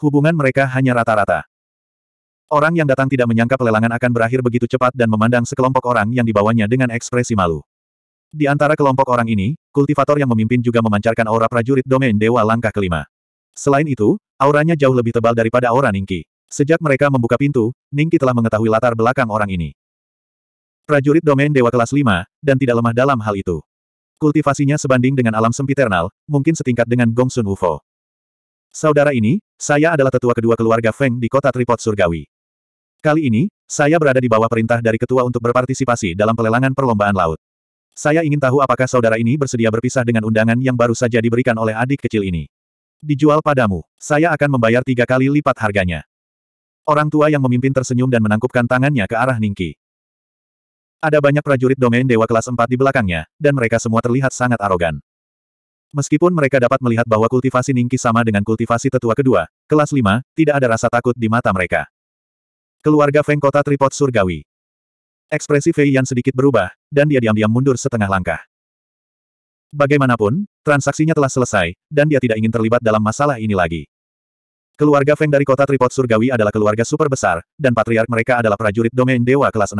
Hubungan mereka hanya rata-rata. Orang yang datang tidak menyangka pelelangan akan berakhir begitu cepat dan memandang sekelompok orang yang dibawanya dengan ekspresi malu. Di antara kelompok orang ini, kultivator yang memimpin juga memancarkan aura prajurit domain dewa langkah kelima. Selain itu, auranya jauh lebih tebal daripada aura Ningki. Sejak mereka membuka pintu, Ningki telah mengetahui latar belakang orang ini. Prajurit domain dewa kelas 5, dan tidak lemah dalam hal itu. Kultivasinya sebanding dengan alam sempiternal, mungkin setingkat dengan Gongsun Sun Wufo. Saudara ini, saya adalah tetua kedua keluarga Feng di kota Tripod Surgawi. Kali ini, saya berada di bawah perintah dari ketua untuk berpartisipasi dalam pelelangan perlombaan laut. Saya ingin tahu apakah saudara ini bersedia berpisah dengan undangan yang baru saja diberikan oleh adik kecil ini. Dijual padamu, saya akan membayar tiga kali lipat harganya. Orang tua yang memimpin tersenyum dan menangkupkan tangannya ke arah Ningki. Ada banyak prajurit domain dewa kelas 4 di belakangnya, dan mereka semua terlihat sangat arogan. Meskipun mereka dapat melihat bahwa kultivasi Ningki sama dengan kultivasi tetua kedua, kelas 5, tidak ada rasa takut di mata mereka. Keluarga Feng Kota Tripod Surgawi Ekspresi Fei Yan sedikit berubah, dan dia diam-diam mundur setengah langkah. Bagaimanapun, transaksinya telah selesai, dan dia tidak ingin terlibat dalam masalah ini lagi. Keluarga Feng dari kota Tripod Surgawi adalah keluarga super besar, dan patriark mereka adalah prajurit domain dewa kelas 6.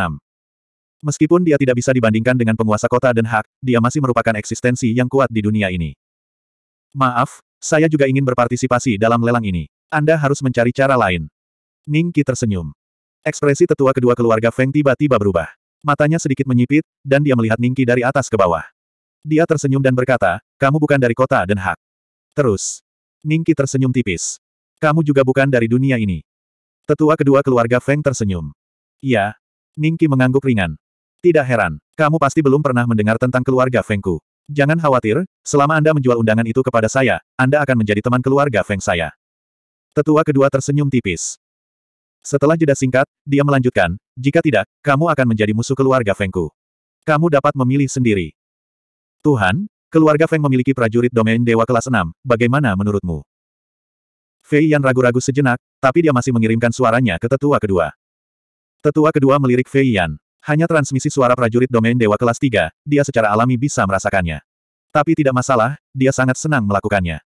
Meskipun dia tidak bisa dibandingkan dengan penguasa kota dan hak, dia masih merupakan eksistensi yang kuat di dunia ini. Maaf, saya juga ingin berpartisipasi dalam lelang ini. Anda harus mencari cara lain. Ningki tersenyum. Ekspresi tetua kedua keluarga Feng tiba-tiba berubah. Matanya sedikit menyipit, dan dia melihat Ningki dari atas ke bawah. Dia tersenyum dan berkata, kamu bukan dari kota dan Hak. Terus. Ningki tersenyum tipis. Kamu juga bukan dari dunia ini. Tetua kedua keluarga Feng tersenyum. Iya. Ningki mengangguk ringan. Tidak heran, kamu pasti belum pernah mendengar tentang keluarga Fengku. Jangan khawatir, selama Anda menjual undangan itu kepada saya, Anda akan menjadi teman keluarga Feng saya. Tetua kedua tersenyum tipis. Setelah jeda singkat, dia melanjutkan, jika tidak, kamu akan menjadi musuh keluarga Fengku. Kamu dapat memilih sendiri. Tuhan, keluarga Feng memiliki prajurit domain dewa kelas 6, bagaimana menurutmu? Fei Yan ragu-ragu sejenak, tapi dia masih mengirimkan suaranya ke tetua kedua. Tetua kedua melirik Fei Yan. Hanya transmisi suara prajurit domain dewa kelas 3, dia secara alami bisa merasakannya. Tapi tidak masalah, dia sangat senang melakukannya.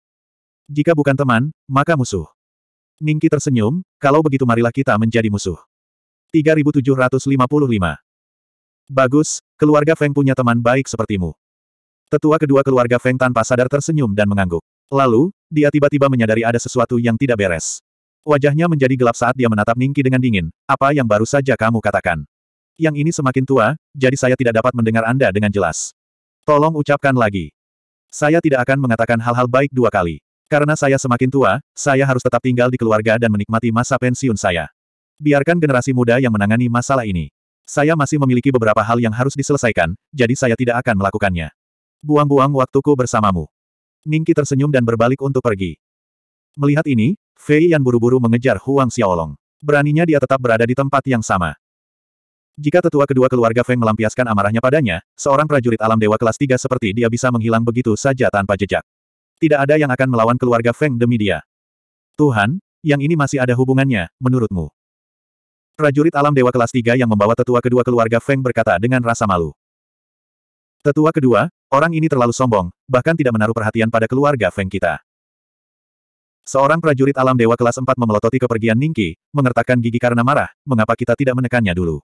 Jika bukan teman, maka musuh. Ningki tersenyum, kalau begitu marilah kita menjadi musuh. 3755 Bagus, keluarga Feng punya teman baik sepertimu. Tetua kedua keluarga Feng tanpa sadar tersenyum dan mengangguk. Lalu, dia tiba-tiba menyadari ada sesuatu yang tidak beres. Wajahnya menjadi gelap saat dia menatap Ningki dengan dingin. Apa yang baru saja kamu katakan? Yang ini semakin tua, jadi saya tidak dapat mendengar Anda dengan jelas. Tolong ucapkan lagi. Saya tidak akan mengatakan hal-hal baik dua kali. Karena saya semakin tua, saya harus tetap tinggal di keluarga dan menikmati masa pensiun saya. Biarkan generasi muda yang menangani masalah ini. Saya masih memiliki beberapa hal yang harus diselesaikan, jadi saya tidak akan melakukannya. Buang-buang waktuku bersamamu. Ningki tersenyum dan berbalik untuk pergi. Melihat ini, Fei Yan buru-buru mengejar Huang Xiaolong. Beraninya dia tetap berada di tempat yang sama. Jika tetua kedua keluarga Feng melampiaskan amarahnya padanya, seorang prajurit alam dewa kelas 3 seperti dia bisa menghilang begitu saja tanpa jejak. Tidak ada yang akan melawan keluarga Feng demi dia. Tuhan, yang ini masih ada hubungannya, menurutmu. Prajurit alam dewa kelas 3 yang membawa tetua kedua keluarga Feng berkata dengan rasa malu. Tetua kedua, orang ini terlalu sombong, bahkan tidak menaruh perhatian pada keluarga Feng kita. Seorang prajurit alam dewa kelas 4 memelototi kepergian Ningki, mengertakkan gigi karena marah, mengapa kita tidak menekannya dulu.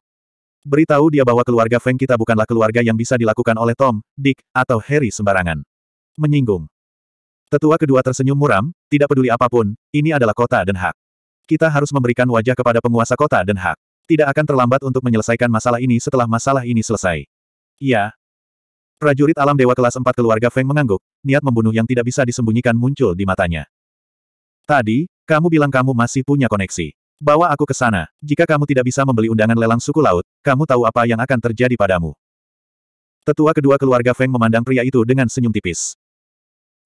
Beritahu dia bahwa keluarga Feng kita bukanlah keluarga yang bisa dilakukan oleh Tom, Dick, atau Harry sembarangan. Menyinggung. Tetua kedua tersenyum muram, tidak peduli apapun, ini adalah kota dan Hak. Kita harus memberikan wajah kepada penguasa kota dan Hak. Tidak akan terlambat untuk menyelesaikan masalah ini setelah masalah ini selesai. Ya. Prajurit alam dewa kelas 4 keluarga Feng mengangguk, niat membunuh yang tidak bisa disembunyikan muncul di matanya. Tadi, kamu bilang kamu masih punya koneksi. Bawa aku ke sana. Jika kamu tidak bisa membeli undangan lelang suku laut, kamu tahu apa yang akan terjadi padamu. Tetua kedua keluarga Feng memandang pria itu dengan senyum tipis.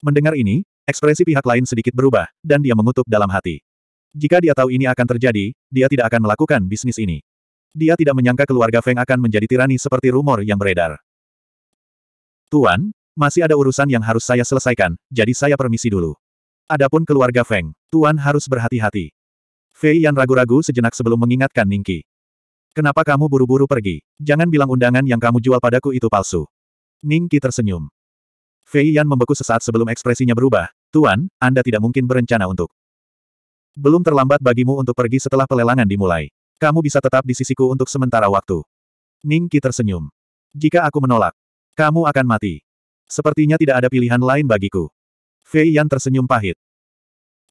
Mendengar ini, ekspresi pihak lain sedikit berubah, dan dia mengutuk dalam hati. Jika dia tahu ini akan terjadi, dia tidak akan melakukan bisnis ini. Dia tidak menyangka keluarga Feng akan menjadi tirani seperti rumor yang beredar. Tuan, masih ada urusan yang harus saya selesaikan, jadi saya permisi dulu. Adapun keluarga Feng, Tuan harus berhati-hati. Fei yang ragu-ragu sejenak sebelum mengingatkan Ningki. Kenapa kamu buru-buru pergi? Jangan bilang undangan yang kamu jual padaku itu palsu. Ningki tersenyum. Fei Yan membeku sesaat sebelum ekspresinya berubah. Tuan, Anda tidak mungkin berencana untuk. Belum terlambat bagimu untuk pergi setelah pelelangan dimulai. Kamu bisa tetap di sisiku untuk sementara waktu. Ning Qi tersenyum. Jika aku menolak, kamu akan mati. Sepertinya tidak ada pilihan lain bagiku. Fei Yan tersenyum pahit.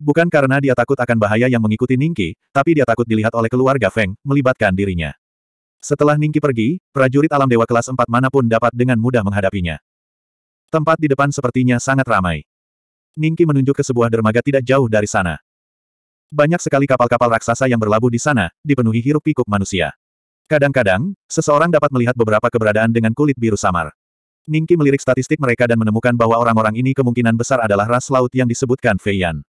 Bukan karena dia takut akan bahaya yang mengikuti Ning Qi, tapi dia takut dilihat oleh keluarga Feng, melibatkan dirinya. Setelah Ning Qi pergi, prajurit alam dewa kelas 4 manapun dapat dengan mudah menghadapinya. Tempat di depan sepertinya sangat ramai. Ningki menunjuk ke sebuah dermaga tidak jauh dari sana. Banyak sekali kapal-kapal raksasa yang berlabuh di sana, dipenuhi hiruk-pikuk manusia. Kadang-kadang, seseorang dapat melihat beberapa keberadaan dengan kulit biru samar. Ningki melirik statistik mereka dan menemukan bahwa orang-orang ini kemungkinan besar adalah ras laut yang disebutkan Feiyan.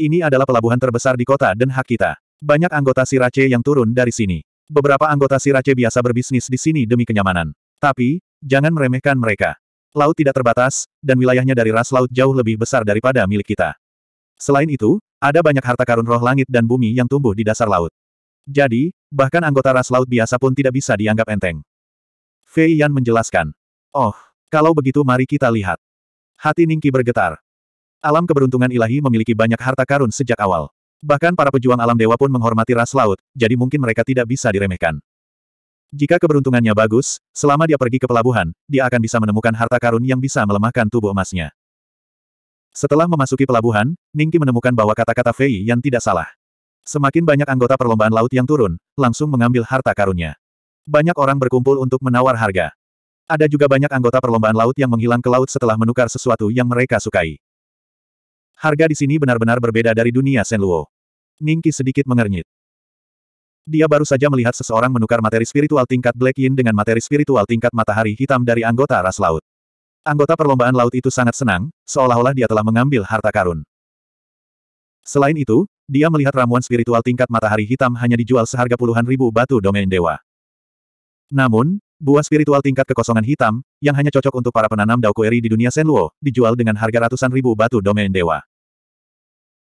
Ini adalah pelabuhan terbesar di kota Den Hak kita. Banyak anggota Sirace yang turun dari sini. Beberapa anggota Sirace biasa berbisnis di sini demi kenyamanan. Tapi, jangan meremehkan mereka. Laut tidak terbatas, dan wilayahnya dari ras laut jauh lebih besar daripada milik kita. Selain itu, ada banyak harta karun roh langit dan bumi yang tumbuh di dasar laut. Jadi, bahkan anggota ras laut biasa pun tidak bisa dianggap enteng. Fei Yan menjelaskan. Oh, kalau begitu mari kita lihat. Hati Ningki bergetar. Alam keberuntungan ilahi memiliki banyak harta karun sejak awal. Bahkan para pejuang alam dewa pun menghormati ras laut, jadi mungkin mereka tidak bisa diremehkan. Jika keberuntungannya bagus, selama dia pergi ke pelabuhan, dia akan bisa menemukan harta karun yang bisa melemahkan tubuh emasnya. Setelah memasuki pelabuhan, Ningki menemukan bahwa kata-kata Fei yang tidak salah. Semakin banyak anggota perlombaan laut yang turun, langsung mengambil harta karunnya. Banyak orang berkumpul untuk menawar harga. Ada juga banyak anggota perlombaan laut yang menghilang ke laut setelah menukar sesuatu yang mereka sukai. Harga di sini benar-benar berbeda dari dunia Senluo. Ningki sedikit mengernyit. Dia baru saja melihat seseorang menukar materi spiritual tingkat Black Yin dengan materi spiritual tingkat matahari hitam dari anggota ras laut. Anggota perlombaan laut itu sangat senang, seolah-olah dia telah mengambil harta karun. Selain itu, dia melihat ramuan spiritual tingkat matahari hitam hanya dijual seharga puluhan ribu batu domain dewa. Namun, buah spiritual tingkat kekosongan hitam, yang hanya cocok untuk para penanam Daokueri di dunia Senluo, dijual dengan harga ratusan ribu batu domain dewa.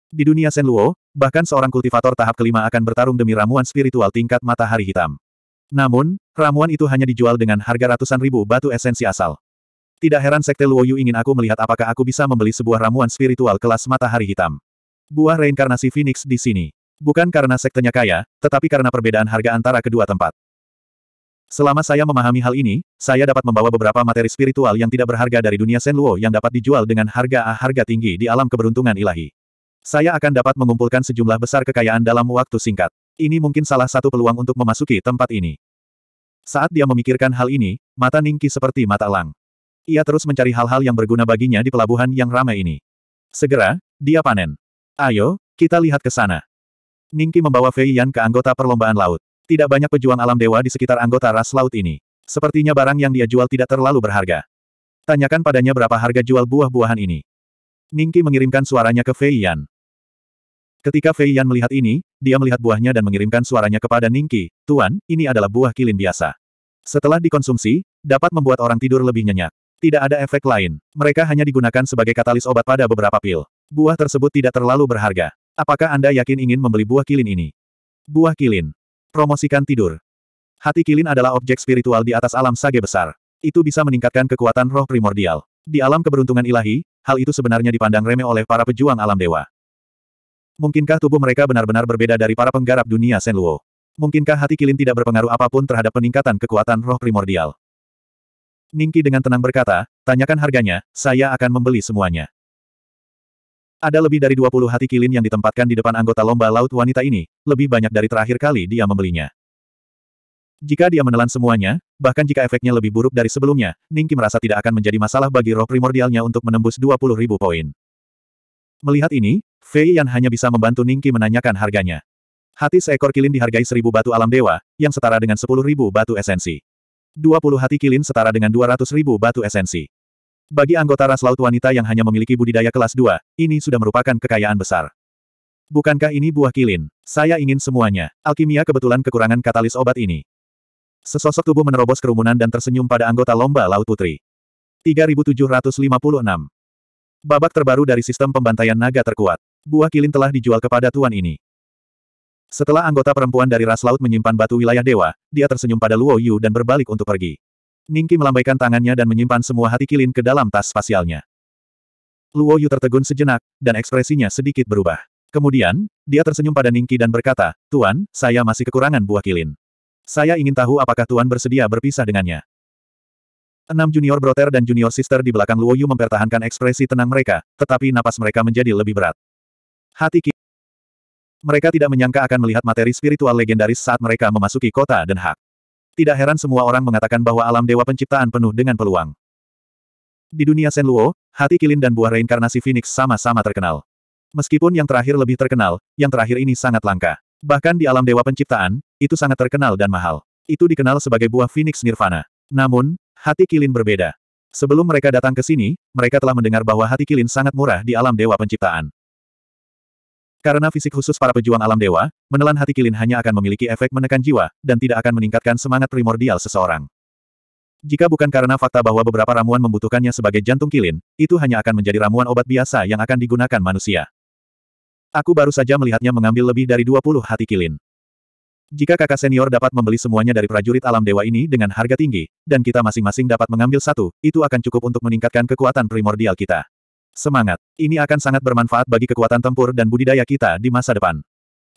Di dunia Luo, bahkan seorang kultivator tahap kelima akan bertarung demi ramuan spiritual tingkat matahari hitam. Namun, ramuan itu hanya dijual dengan harga ratusan ribu batu esensi asal. Tidak heran Sekte Luoyu ingin aku melihat apakah aku bisa membeli sebuah ramuan spiritual kelas matahari hitam. Buah reinkarnasi Phoenix di sini. Bukan karena sektenya kaya, tetapi karena perbedaan harga antara kedua tempat. Selama saya memahami hal ini, saya dapat membawa beberapa materi spiritual yang tidak berharga dari dunia Luo yang dapat dijual dengan harga A harga tinggi di alam keberuntungan ilahi. Saya akan dapat mengumpulkan sejumlah besar kekayaan dalam waktu singkat. Ini mungkin salah satu peluang untuk memasuki tempat ini. Saat dia memikirkan hal ini, mata Ningki seperti mata elang. Ia terus mencari hal-hal yang berguna baginya di pelabuhan yang ramai ini. Segera, dia panen. Ayo, kita lihat ke sana. Ningki membawa Fei Yan ke anggota perlombaan laut. Tidak banyak pejuang alam dewa di sekitar anggota ras laut ini. Sepertinya barang yang dia jual tidak terlalu berharga. Tanyakan padanya berapa harga jual buah-buahan ini. Ningki mengirimkan suaranya ke Fei Yan. Ketika Fei Yan melihat ini, dia melihat buahnya dan mengirimkan suaranya kepada Ningki, Tuan, ini adalah buah kilin biasa. Setelah dikonsumsi, dapat membuat orang tidur lebih nyenyak. Tidak ada efek lain. Mereka hanya digunakan sebagai katalis obat pada beberapa pil. Buah tersebut tidak terlalu berharga. Apakah Anda yakin ingin membeli buah kilin ini? Buah kilin. Promosikan tidur. Hati kilin adalah objek spiritual di atas alam sage besar. Itu bisa meningkatkan kekuatan roh primordial. Di alam keberuntungan ilahi, hal itu sebenarnya dipandang remeh oleh para pejuang alam dewa. Mungkinkah tubuh mereka benar-benar berbeda dari para penggarap dunia Senluo? Mungkinkah hati Kilin tidak berpengaruh apapun terhadap peningkatan kekuatan roh primordial? Ningki dengan tenang berkata, tanyakan harganya, saya akan membeli semuanya. Ada lebih dari 20 hati Kilin yang ditempatkan di depan anggota lomba laut wanita ini, lebih banyak dari terakhir kali dia membelinya. Jika dia menelan semuanya, bahkan jika efeknya lebih buruk dari sebelumnya, Ningki merasa tidak akan menjadi masalah bagi roh primordialnya untuk menembus 20 ribu poin. Melihat ini, Fei Yan hanya bisa membantu Ningki menanyakan harganya. Hati seekor kilin dihargai seribu batu alam dewa, yang setara dengan sepuluh ribu batu esensi. Dua puluh hati kilin setara dengan dua ratus ribu batu esensi. Bagi anggota ras laut wanita yang hanya memiliki budidaya kelas dua, ini sudah merupakan kekayaan besar. Bukankah ini buah kilin? Saya ingin semuanya. Alkimia kebetulan kekurangan katalis obat ini. Sesosok tubuh menerobos kerumunan dan tersenyum pada anggota lomba laut putri. 3756. Babak terbaru dari sistem pembantaian naga terkuat. Buah kilin telah dijual kepada tuan ini. Setelah anggota perempuan dari ras laut menyimpan batu wilayah dewa, dia tersenyum pada Luo Yu dan berbalik untuk pergi. Ningki melambaikan tangannya dan menyimpan semua hati Kilin ke dalam tas spasialnya. Luo Yu tertegun sejenak, dan ekspresinya sedikit berubah. Kemudian, dia tersenyum pada Ningki dan berkata, Tuan, saya masih kekurangan buah Kilin. Saya ingin tahu apakah Tuan bersedia berpisah dengannya. Enam junior brother dan junior sister di belakang Luoyu mempertahankan ekspresi tenang mereka, tetapi napas mereka menjadi lebih berat. Hati ki Mereka tidak menyangka akan melihat materi spiritual legendaris saat mereka memasuki kota dan hak. Tidak heran semua orang mengatakan bahwa alam dewa penciptaan penuh dengan peluang. Di dunia Sen Luo, hati kilin dan buah reinkarnasi Phoenix sama-sama terkenal. Meskipun yang terakhir lebih terkenal, yang terakhir ini sangat langka. Bahkan di alam dewa penciptaan, itu sangat terkenal dan mahal. Itu dikenal sebagai buah Phoenix Nirvana. Namun, hati Kilin berbeda. Sebelum mereka datang ke sini, mereka telah mendengar bahwa hati Kilin sangat murah di alam dewa penciptaan. Karena fisik khusus para pejuang alam dewa, menelan hati Kilin hanya akan memiliki efek menekan jiwa, dan tidak akan meningkatkan semangat primordial seseorang. Jika bukan karena fakta bahwa beberapa ramuan membutuhkannya sebagai jantung kilin, itu hanya akan menjadi ramuan obat biasa yang akan digunakan manusia. Aku baru saja melihatnya mengambil lebih dari 20 hati kilin. Jika kakak senior dapat membeli semuanya dari prajurit alam dewa ini dengan harga tinggi, dan kita masing-masing dapat mengambil satu, itu akan cukup untuk meningkatkan kekuatan primordial kita. Semangat! Ini akan sangat bermanfaat bagi kekuatan tempur dan budidaya kita di masa depan.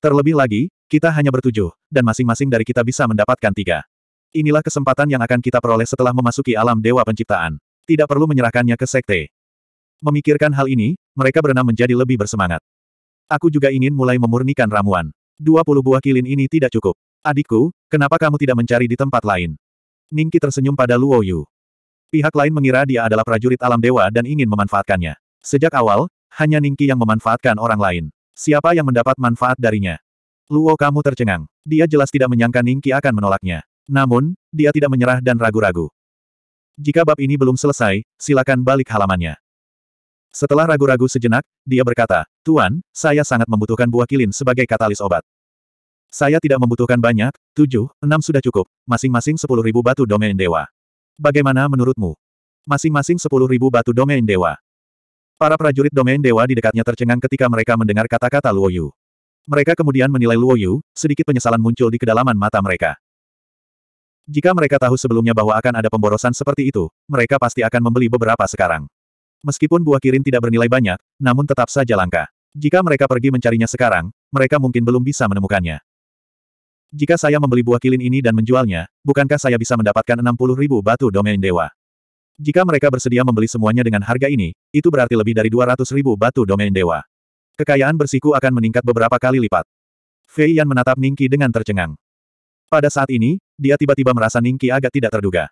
Terlebih lagi, kita hanya bertujuh, dan masing-masing dari kita bisa mendapatkan tiga. Inilah kesempatan yang akan kita peroleh setelah memasuki alam dewa penciptaan. Tidak perlu menyerahkannya ke sekte. Memikirkan hal ini, mereka berenam menjadi lebih bersemangat. Aku juga ingin mulai memurnikan ramuan. 20 buah kilin ini tidak cukup. Adikku, kenapa kamu tidak mencari di tempat lain? Ningki tersenyum pada Luo Yu. Pihak lain mengira dia adalah prajurit alam dewa dan ingin memanfaatkannya. Sejak awal, hanya Ningki yang memanfaatkan orang lain. Siapa yang mendapat manfaat darinya? Luo kamu tercengang. Dia jelas tidak menyangka Ningki akan menolaknya. Namun, dia tidak menyerah dan ragu-ragu. Jika bab ini belum selesai, silakan balik halamannya. Setelah ragu-ragu sejenak, dia berkata, Tuan, saya sangat membutuhkan buah kilin sebagai katalis obat. Saya tidak membutuhkan banyak, tujuh, enam sudah cukup, masing-masing sepuluh ribu batu domain dewa. Bagaimana menurutmu? Masing-masing sepuluh ribu batu domain dewa. Para prajurit domain dewa di dekatnya tercengang ketika mereka mendengar kata-kata Luoyu. Mereka kemudian menilai Luoyu, sedikit penyesalan muncul di kedalaman mata mereka. Jika mereka tahu sebelumnya bahwa akan ada pemborosan seperti itu, mereka pasti akan membeli beberapa sekarang. Meskipun buah kirin tidak bernilai banyak, namun tetap saja langka. Jika mereka pergi mencarinya sekarang, mereka mungkin belum bisa menemukannya. Jika saya membeli buah kilin ini dan menjualnya, bukankah saya bisa mendapatkan 60 ribu batu domain dewa? Jika mereka bersedia membeli semuanya dengan harga ini, itu berarti lebih dari 200 ribu batu domain dewa. Kekayaan bersiku akan meningkat beberapa kali lipat. Fei Yan menatap Ningki dengan tercengang. Pada saat ini, dia tiba-tiba merasa Ningki agak tidak terduga.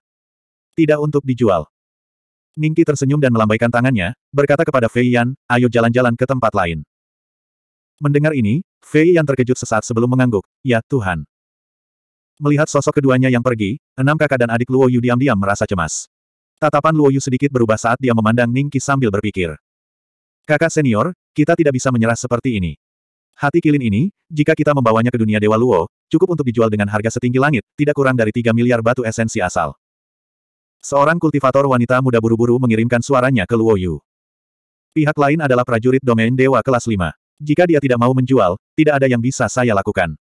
Tidak untuk dijual. Ningki tersenyum dan melambaikan tangannya, berkata kepada Fei Yan, ayo jalan-jalan ke tempat lain. Mendengar ini, Fei Yan terkejut sesaat sebelum mengangguk, ya Tuhan. Melihat sosok keduanya yang pergi, enam kakak dan adik Luo Yu diam-diam merasa cemas. Tatapan Luo Yu sedikit berubah saat dia memandang Ningki sambil berpikir. Kakak senior, kita tidak bisa menyerah seperti ini. Hati kilin ini, jika kita membawanya ke dunia Dewa Luo, cukup untuk dijual dengan harga setinggi langit, tidak kurang dari 3 miliar batu esensi asal. Seorang kultivator wanita muda buru-buru mengirimkan suaranya ke Luo Yu. Pihak lain adalah prajurit domain dewa kelas 5. Jika dia tidak mau menjual, tidak ada yang bisa saya lakukan.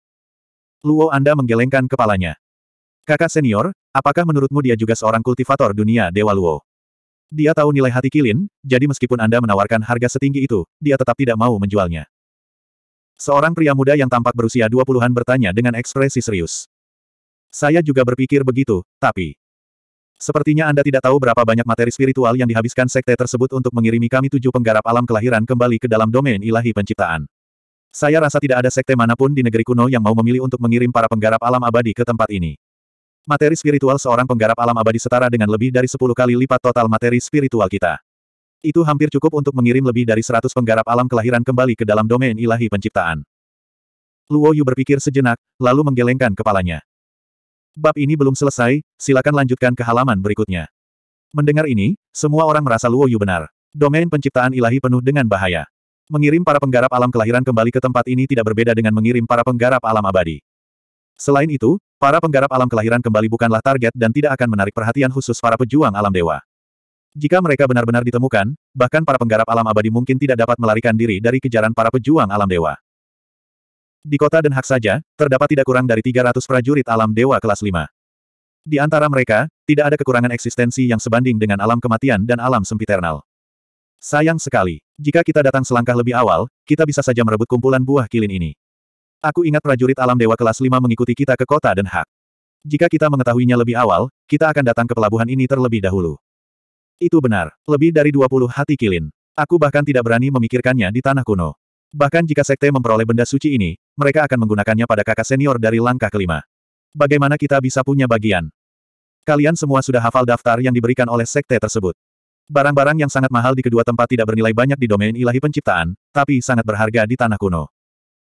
Luo Anda menggelengkan kepalanya. Kakak senior, apakah menurutmu dia juga seorang kultivator dunia dewa Luo? Dia tahu nilai hati Kilin, jadi meskipun Anda menawarkan harga setinggi itu, dia tetap tidak mau menjualnya. Seorang pria muda yang tampak berusia 20-an bertanya dengan ekspresi serius. Saya juga berpikir begitu, tapi... Sepertinya Anda tidak tahu berapa banyak materi spiritual yang dihabiskan sekte tersebut untuk mengirimi kami tujuh penggarap alam kelahiran kembali ke dalam domain ilahi penciptaan. Saya rasa tidak ada sekte manapun di negeri kuno yang mau memilih untuk mengirim para penggarap alam abadi ke tempat ini. Materi spiritual seorang penggarap alam abadi setara dengan lebih dari sepuluh kali lipat total materi spiritual kita. Itu hampir cukup untuk mengirim lebih dari seratus penggarap alam kelahiran kembali ke dalam domain ilahi penciptaan. Luo Yu berpikir sejenak, lalu menggelengkan kepalanya. Bab ini belum selesai, silakan lanjutkan ke halaman berikutnya. Mendengar ini, semua orang merasa Luo Yu benar. Domain penciptaan ilahi penuh dengan bahaya. Mengirim para penggarap alam kelahiran kembali ke tempat ini tidak berbeda dengan mengirim para penggarap alam abadi. Selain itu, para penggarap alam kelahiran kembali bukanlah target dan tidak akan menarik perhatian khusus para pejuang alam dewa. Jika mereka benar-benar ditemukan, bahkan para penggarap alam abadi mungkin tidak dapat melarikan diri dari kejaran para pejuang alam dewa. Di kota Den Haag saja, terdapat tidak kurang dari 300 prajurit alam dewa kelas 5. Di antara mereka, tidak ada kekurangan eksistensi yang sebanding dengan alam kematian dan alam sempiternal. Sayang sekali, jika kita datang selangkah lebih awal, kita bisa saja merebut kumpulan buah kilin ini. Aku ingat prajurit alam dewa kelas 5 mengikuti kita ke kota Den Haag. Jika kita mengetahuinya lebih awal, kita akan datang ke pelabuhan ini terlebih dahulu. Itu benar, lebih dari 20 hati kilin. Aku bahkan tidak berani memikirkannya di tanah kuno. Bahkan jika sekte memperoleh benda suci ini, mereka akan menggunakannya pada kakak senior dari langkah kelima. Bagaimana kita bisa punya bagian? Kalian semua sudah hafal daftar yang diberikan oleh sekte tersebut. Barang-barang yang sangat mahal di kedua tempat tidak bernilai banyak di domain ilahi penciptaan, tapi sangat berharga di tanah kuno.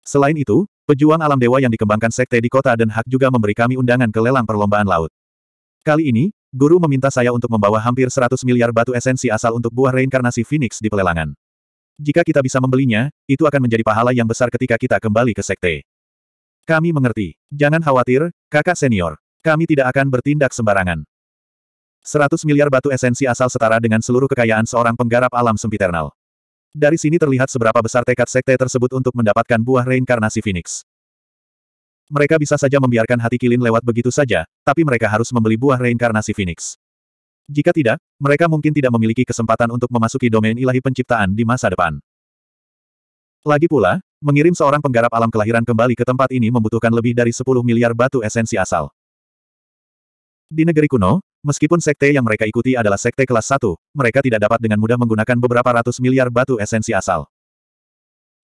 Selain itu, pejuang alam dewa yang dikembangkan sekte di kota dan hak juga memberi kami undangan ke lelang perlombaan laut. Kali ini, guru meminta saya untuk membawa hampir 100 miliar batu esensi asal untuk buah reinkarnasi Phoenix di pelelangan. Jika kita bisa membelinya, itu akan menjadi pahala yang besar ketika kita kembali ke sekte. Kami mengerti. Jangan khawatir, kakak senior. Kami tidak akan bertindak sembarangan. 100 miliar batu esensi asal setara dengan seluruh kekayaan seorang penggarap alam sempiternal. Dari sini terlihat seberapa besar tekad sekte tersebut untuk mendapatkan buah reinkarnasi Phoenix. Mereka bisa saja membiarkan hati Kilin lewat begitu saja, tapi mereka harus membeli buah reinkarnasi Phoenix. Jika tidak, mereka mungkin tidak memiliki kesempatan untuk memasuki domain ilahi penciptaan di masa depan. Lagi pula, mengirim seorang penggarap alam kelahiran kembali ke tempat ini membutuhkan lebih dari 10 miliar batu esensi asal. Di negeri kuno, meskipun sekte yang mereka ikuti adalah sekte kelas 1, mereka tidak dapat dengan mudah menggunakan beberapa ratus miliar batu esensi asal.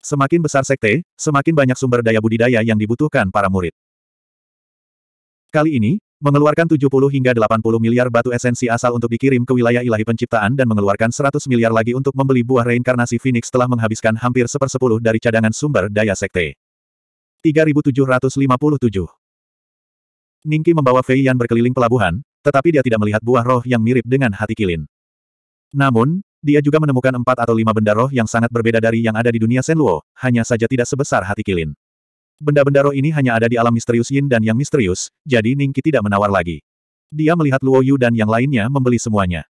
Semakin besar sekte, semakin banyak sumber daya budidaya yang dibutuhkan para murid. Kali ini, Mengeluarkan 70 hingga 80 miliar batu esensi asal untuk dikirim ke wilayah ilahi penciptaan dan mengeluarkan 100 miliar lagi untuk membeli buah reinkarnasi Phoenix telah menghabiskan hampir sepersepuluh dari cadangan sumber daya sekte. 3757 Ningki membawa Fei Yan berkeliling pelabuhan, tetapi dia tidak melihat buah roh yang mirip dengan hati kilin. Namun, dia juga menemukan empat atau lima benda roh yang sangat berbeda dari yang ada di dunia Senluo, hanya saja tidak sebesar hati kilin. Benda-benda roh ini hanya ada di alam misterius yin dan yang misterius, jadi Ningki tidak menawar lagi. Dia melihat Luo Yu dan yang lainnya membeli semuanya.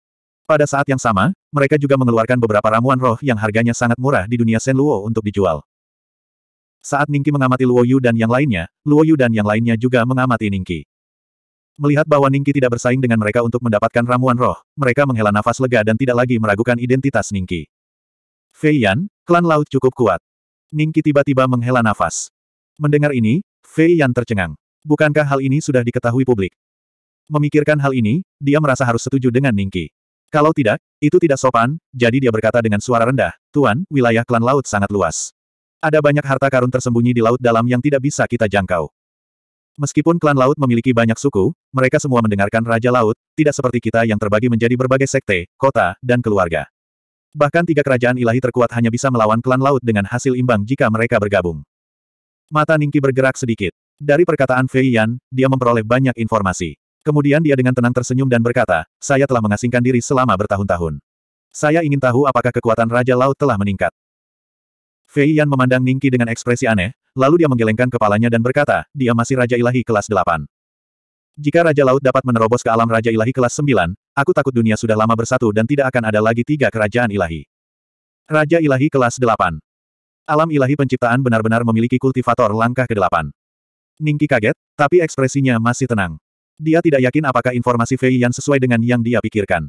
Pada saat yang sama, mereka juga mengeluarkan beberapa ramuan roh yang harganya sangat murah di dunia Sen Luo untuk dijual. Saat Ningki mengamati Luo Yu dan yang lainnya, Luo Yu dan yang lainnya juga mengamati Ningki. Melihat bahwa Ningki tidak bersaing dengan mereka untuk mendapatkan ramuan roh, mereka menghela nafas lega dan tidak lagi meragukan identitas Ningki. Fei Yan, klan laut cukup kuat. Ningki tiba-tiba menghela nafas. Mendengar ini, Fei Yan tercengang. Bukankah hal ini sudah diketahui publik? Memikirkan hal ini, dia merasa harus setuju dengan Ningki. Kalau tidak, itu tidak sopan, jadi dia berkata dengan suara rendah, Tuan, wilayah klan laut sangat luas. Ada banyak harta karun tersembunyi di laut dalam yang tidak bisa kita jangkau. Meskipun klan laut memiliki banyak suku, mereka semua mendengarkan Raja Laut, tidak seperti kita yang terbagi menjadi berbagai sekte, kota, dan keluarga. Bahkan tiga kerajaan ilahi terkuat hanya bisa melawan klan laut dengan hasil imbang jika mereka bergabung. Mata Ningki bergerak sedikit. Dari perkataan Fei Yan, dia memperoleh banyak informasi. Kemudian dia dengan tenang tersenyum dan berkata, saya telah mengasingkan diri selama bertahun-tahun. Saya ingin tahu apakah kekuatan Raja Laut telah meningkat. Fei Yan memandang Ningki dengan ekspresi aneh, lalu dia menggelengkan kepalanya dan berkata, dia masih Raja Ilahi kelas 8. Jika Raja Laut dapat menerobos ke alam Raja Ilahi kelas 9, aku takut dunia sudah lama bersatu dan tidak akan ada lagi tiga kerajaan ilahi. Raja Ilahi kelas 8. Alam ilahi penciptaan benar-benar memiliki kultivator langkah ke-8. Ningki kaget, tapi ekspresinya masih tenang. Dia tidak yakin apakah informasi Fei Yan sesuai dengan yang dia pikirkan.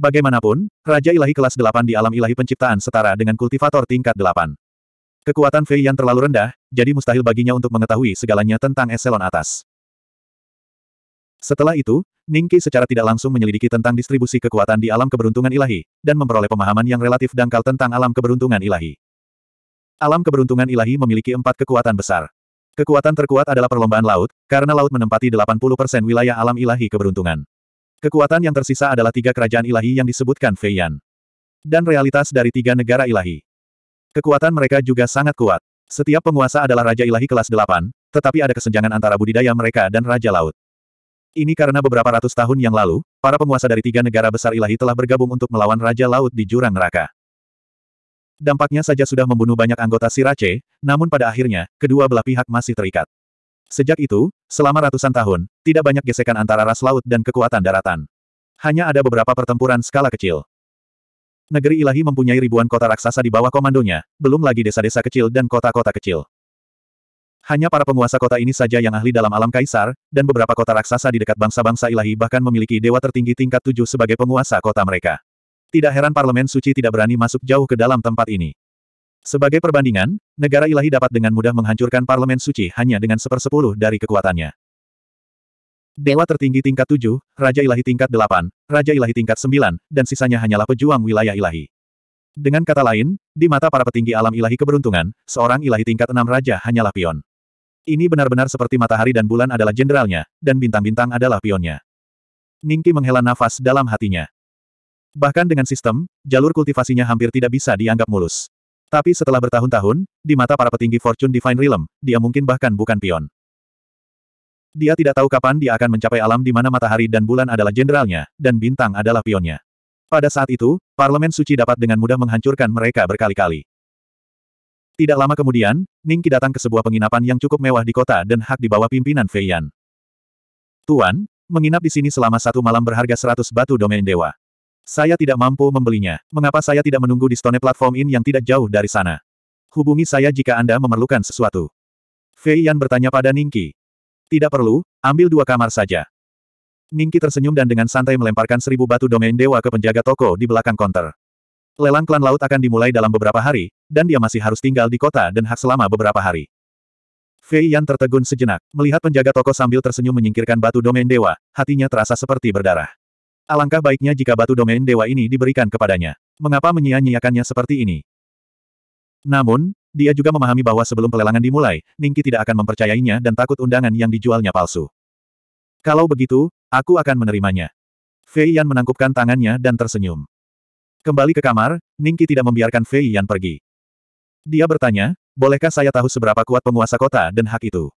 Bagaimanapun, Raja Ilahi kelas 8 di alam ilahi penciptaan setara dengan kultivator tingkat 8. Kekuatan Fei Yan terlalu rendah, jadi mustahil baginya untuk mengetahui segalanya tentang eselon atas. Setelah itu, Ningki secara tidak langsung menyelidiki tentang distribusi kekuatan di alam keberuntungan ilahi, dan memperoleh pemahaman yang relatif dangkal tentang alam keberuntungan ilahi. Alam keberuntungan ilahi memiliki empat kekuatan besar. Kekuatan terkuat adalah perlombaan laut, karena laut menempati 80% wilayah alam ilahi keberuntungan. Kekuatan yang tersisa adalah tiga kerajaan ilahi yang disebutkan Feiyan. Dan realitas dari tiga negara ilahi. Kekuatan mereka juga sangat kuat. Setiap penguasa adalah Raja Ilahi kelas 8, tetapi ada kesenjangan antara budidaya mereka dan Raja Laut. Ini karena beberapa ratus tahun yang lalu, para penguasa dari tiga negara besar ilahi telah bergabung untuk melawan Raja Laut di Jurang Neraka dampaknya saja sudah membunuh banyak anggota Sirace, namun pada akhirnya, kedua belah pihak masih terikat. Sejak itu, selama ratusan tahun, tidak banyak gesekan antara ras laut dan kekuatan daratan. Hanya ada beberapa pertempuran skala kecil. Negeri ilahi mempunyai ribuan kota raksasa di bawah komandonya, belum lagi desa-desa kecil dan kota-kota kecil. Hanya para penguasa kota ini saja yang ahli dalam alam kaisar, dan beberapa kota raksasa di dekat bangsa-bangsa ilahi bahkan memiliki dewa tertinggi tingkat tujuh sebagai penguasa kota mereka. Tidak heran parlemen suci tidak berani masuk jauh ke dalam tempat ini. Sebagai perbandingan, negara ilahi dapat dengan mudah menghancurkan parlemen suci hanya dengan sepersepuluh dari kekuatannya. Dewa tertinggi tingkat tujuh, Raja Ilahi tingkat delapan, Raja Ilahi tingkat sembilan, dan sisanya hanyalah pejuang wilayah ilahi. Dengan kata lain, di mata para petinggi alam ilahi keberuntungan, seorang ilahi tingkat enam raja hanyalah pion. Ini benar-benar seperti matahari dan bulan adalah jenderalnya, dan bintang-bintang adalah pionnya. Ningki menghela nafas dalam hatinya. Bahkan dengan sistem, jalur kultivasinya hampir tidak bisa dianggap mulus. Tapi setelah bertahun-tahun, di mata para petinggi Fortune Divine Realm, dia mungkin bahkan bukan pion. Dia tidak tahu kapan dia akan mencapai alam di mana matahari dan bulan adalah jenderalnya, dan bintang adalah pionnya. Pada saat itu, Parlemen Suci dapat dengan mudah menghancurkan mereka berkali-kali. Tidak lama kemudian, Ningki datang ke sebuah penginapan yang cukup mewah di kota dan hak di bawah pimpinan Feiyan. Tuan, menginap di sini selama satu malam berharga seratus batu domain dewa. Saya tidak mampu membelinya. Mengapa saya tidak menunggu di Stone Platform Inn yang tidak jauh dari sana? Hubungi saya jika Anda memerlukan sesuatu. Fei Yan bertanya pada Ningki. Tidak perlu, ambil dua kamar saja. Ningki tersenyum dan dengan santai melemparkan seribu batu domain dewa ke penjaga toko di belakang konter. Lelang klan laut akan dimulai dalam beberapa hari, dan dia masih harus tinggal di kota dan hak selama beberapa hari. Fei Yan tertegun sejenak, melihat penjaga toko sambil tersenyum menyingkirkan batu domain dewa, hatinya terasa seperti berdarah. Alangkah baiknya jika batu domain dewa ini diberikan kepadanya. Mengapa menyia-nyiakannya seperti ini? Namun, dia juga memahami bahwa sebelum pelelangan dimulai, Ningki tidak akan mempercayainya dan takut undangan yang dijualnya palsu. Kalau begitu, aku akan menerimanya. Fei Yan menangkupkan tangannya dan tersenyum. Kembali ke kamar, Ningki tidak membiarkan Fei Yan pergi. Dia bertanya, bolehkah saya tahu seberapa kuat penguasa kota Den Haag itu?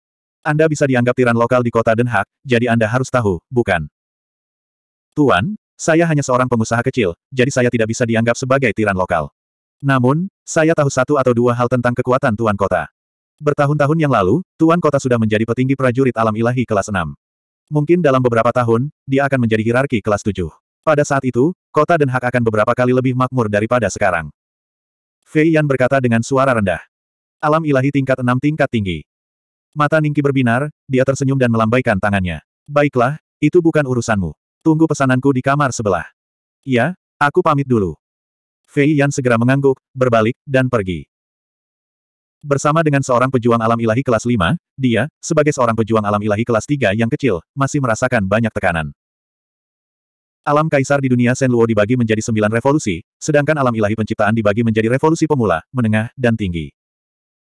Anda bisa dianggap tiran lokal di kota Den Haag, jadi Anda harus tahu, bukan? Tuan, saya hanya seorang pengusaha kecil, jadi saya tidak bisa dianggap sebagai tiran lokal. Namun, saya tahu satu atau dua hal tentang kekuatan Tuan Kota. Bertahun-tahun yang lalu, Tuan Kota sudah menjadi petinggi prajurit alam ilahi kelas 6. Mungkin dalam beberapa tahun, dia akan menjadi hierarki kelas 7. Pada saat itu, kota dan hak akan beberapa kali lebih makmur daripada sekarang. Fei Yan berkata dengan suara rendah. Alam ilahi tingkat 6 tingkat tinggi. Mata Ningki berbinar, dia tersenyum dan melambaikan tangannya. Baiklah, itu bukan urusanmu. Tunggu pesananku di kamar sebelah. Ya, aku pamit dulu. Fei Yan segera mengangguk, berbalik, dan pergi. Bersama dengan seorang pejuang alam ilahi kelas 5, dia, sebagai seorang pejuang alam ilahi kelas 3 yang kecil, masih merasakan banyak tekanan. Alam kaisar di dunia Senluo dibagi menjadi sembilan revolusi, sedangkan alam ilahi penciptaan dibagi menjadi revolusi pemula, menengah, dan tinggi.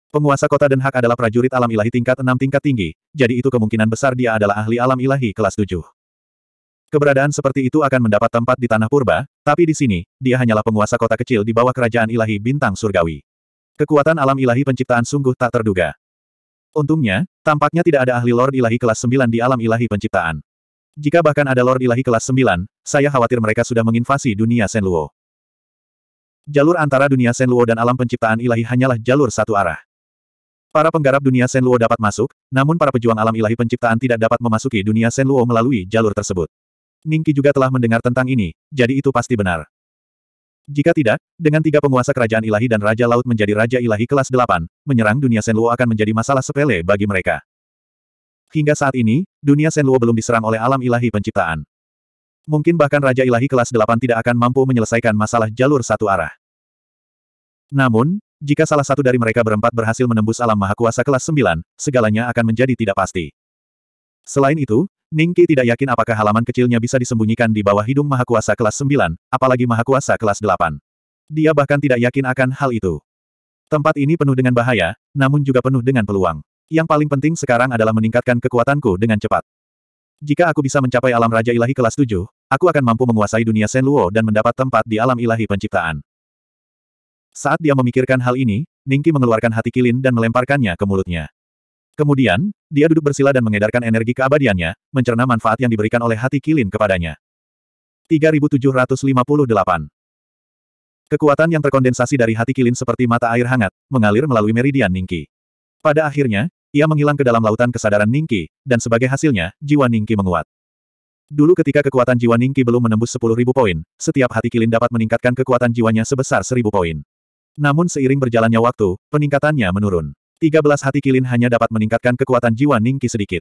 Penguasa kota Den Haag adalah prajurit alam ilahi tingkat enam tingkat tinggi, jadi itu kemungkinan besar dia adalah ahli alam ilahi kelas tujuh. Keberadaan seperti itu akan mendapat tempat di Tanah Purba, tapi di sini, dia hanyalah penguasa kota kecil di bawah kerajaan ilahi bintang surgawi. Kekuatan alam ilahi penciptaan sungguh tak terduga. Untungnya, tampaknya tidak ada ahli Lord ilahi kelas 9 di alam ilahi penciptaan. Jika bahkan ada Lord ilahi kelas 9, saya khawatir mereka sudah menginvasi dunia Senluo. Jalur antara dunia Senluo dan alam penciptaan ilahi hanyalah jalur satu arah. Para penggarap dunia Senluo dapat masuk, namun para pejuang alam ilahi penciptaan tidak dapat memasuki dunia Senluo melalui jalur tersebut. Ningki juga telah mendengar tentang ini, jadi itu pasti benar. Jika tidak, dengan tiga penguasa kerajaan ilahi dan Raja Laut menjadi Raja Ilahi kelas 8, menyerang dunia Senluo akan menjadi masalah sepele bagi mereka. Hingga saat ini, dunia Senluo belum diserang oleh alam ilahi penciptaan. Mungkin bahkan Raja Ilahi kelas 8 tidak akan mampu menyelesaikan masalah jalur satu arah. Namun, jika salah satu dari mereka berempat berhasil menembus alam maha kuasa kelas 9, segalanya akan menjadi tidak pasti. Selain itu, Ningki tidak yakin apakah halaman kecilnya bisa disembunyikan di bawah hidung Mahakuasa kelas 9, apalagi Mahakuasa kelas 8. Dia bahkan tidak yakin akan hal itu. Tempat ini penuh dengan bahaya, namun juga penuh dengan peluang. Yang paling penting sekarang adalah meningkatkan kekuatanku dengan cepat. Jika aku bisa mencapai alam Raja Ilahi kelas 7, aku akan mampu menguasai dunia Senluo dan mendapat tempat di alam ilahi penciptaan. Saat dia memikirkan hal ini, Ningki mengeluarkan hati kilin dan melemparkannya ke mulutnya. Kemudian, dia duduk bersila dan mengedarkan energi keabadiannya, mencerna manfaat yang diberikan oleh hati Kilin kepadanya. 3758 Kekuatan yang terkondensasi dari hati Kilin seperti mata air hangat, mengalir melalui meridian Ningki. Pada akhirnya, ia menghilang ke dalam lautan kesadaran Ningki, dan sebagai hasilnya, jiwa Ningki menguat. Dulu ketika kekuatan jiwa Ningki belum menembus 10.000 poin, setiap hati Kilin dapat meningkatkan kekuatan jiwanya sebesar 1.000 poin. Namun seiring berjalannya waktu, peningkatannya menurun. 13 hati kilin hanya dapat meningkatkan kekuatan jiwa Ningki sedikit.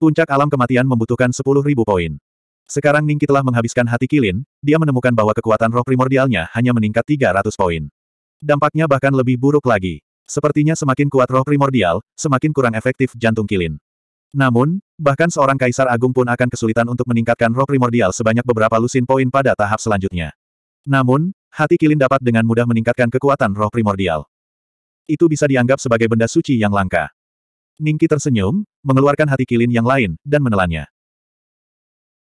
Puncak alam kematian membutuhkan sepuluh ribu poin. Sekarang Ningki telah menghabiskan hati kilin, dia menemukan bahwa kekuatan roh primordialnya hanya meningkat tiga ratus poin. Dampaknya bahkan lebih buruk lagi. Sepertinya semakin kuat roh primordial, semakin kurang efektif jantung kilin. Namun, bahkan seorang kaisar agung pun akan kesulitan untuk meningkatkan roh primordial sebanyak beberapa lusin poin pada tahap selanjutnya. Namun, hati kilin dapat dengan mudah meningkatkan kekuatan roh primordial itu bisa dianggap sebagai benda suci yang langka. Ningki tersenyum, mengeluarkan hati kilin yang lain, dan menelannya.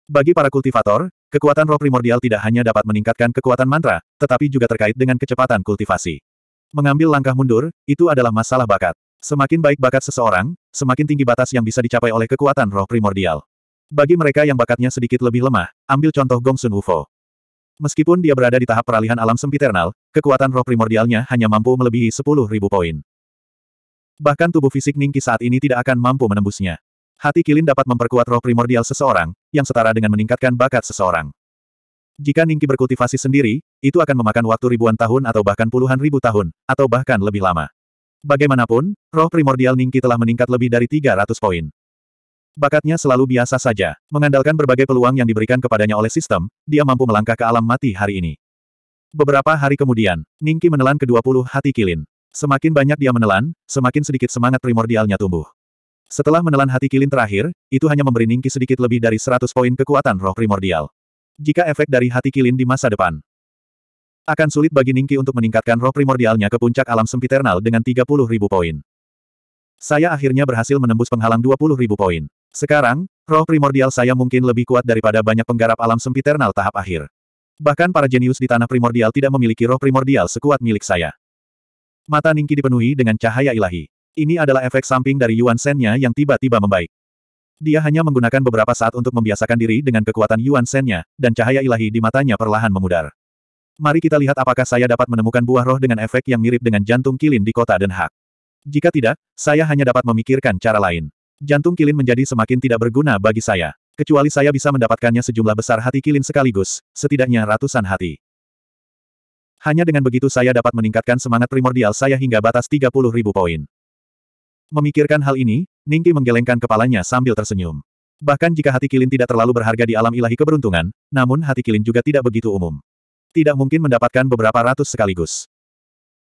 Bagi para kultivator, kekuatan roh primordial tidak hanya dapat meningkatkan kekuatan mantra, tetapi juga terkait dengan kecepatan kultivasi. Mengambil langkah mundur, itu adalah masalah bakat. Semakin baik bakat seseorang, semakin tinggi batas yang bisa dicapai oleh kekuatan roh primordial. Bagi mereka yang bakatnya sedikit lebih lemah, ambil contoh Gongsun Wufo. Meskipun dia berada di tahap peralihan alam sempiternal, kekuatan roh primordialnya hanya mampu melebihi sepuluh ribu poin. Bahkan tubuh fisik Ningki saat ini tidak akan mampu menembusnya. Hati Kilin dapat memperkuat roh primordial seseorang, yang setara dengan meningkatkan bakat seseorang. Jika Ningki berkultivasi sendiri, itu akan memakan waktu ribuan tahun atau bahkan puluhan ribu tahun, atau bahkan lebih lama. Bagaimanapun, roh primordial Ningki telah meningkat lebih dari 300 poin. Bakatnya selalu biasa saja, mengandalkan berbagai peluang yang diberikan kepadanya oleh sistem, dia mampu melangkah ke alam mati hari ini. Beberapa hari kemudian, Ningki menelan kedua puluh hati kilin. Semakin banyak dia menelan, semakin sedikit semangat primordialnya tumbuh. Setelah menelan hati kilin terakhir, itu hanya memberi Ningki sedikit lebih dari 100 poin kekuatan roh primordial. Jika efek dari hati kilin di masa depan, akan sulit bagi Ningki untuk meningkatkan roh primordialnya ke puncak alam sempiternal dengan 30.000 poin. Saya akhirnya berhasil menembus penghalang 20.000 poin. Sekarang, roh primordial saya mungkin lebih kuat daripada banyak penggarap alam sempiternal tahap akhir. Bahkan para jenius di tanah primordial tidak memiliki roh primordial sekuat milik saya. Mata Ningki dipenuhi dengan cahaya ilahi. Ini adalah efek samping dari Yuan Shen-nya yang tiba-tiba membaik. Dia hanya menggunakan beberapa saat untuk membiasakan diri dengan kekuatan Yuan Shen-nya, dan cahaya ilahi di matanya perlahan memudar. Mari kita lihat apakah saya dapat menemukan buah roh dengan efek yang mirip dengan jantung kilin di kota Den Haag. Jika tidak, saya hanya dapat memikirkan cara lain. Jantung Kilin menjadi semakin tidak berguna bagi saya. Kecuali saya bisa mendapatkannya sejumlah besar hati Kilin sekaligus, setidaknya ratusan hati. Hanya dengan begitu saya dapat meningkatkan semangat primordial saya hingga batas 30 ribu poin. Memikirkan hal ini, Ningki menggelengkan kepalanya sambil tersenyum. Bahkan jika hati Kilin tidak terlalu berharga di alam ilahi keberuntungan, namun hati Kilin juga tidak begitu umum. Tidak mungkin mendapatkan beberapa ratus sekaligus.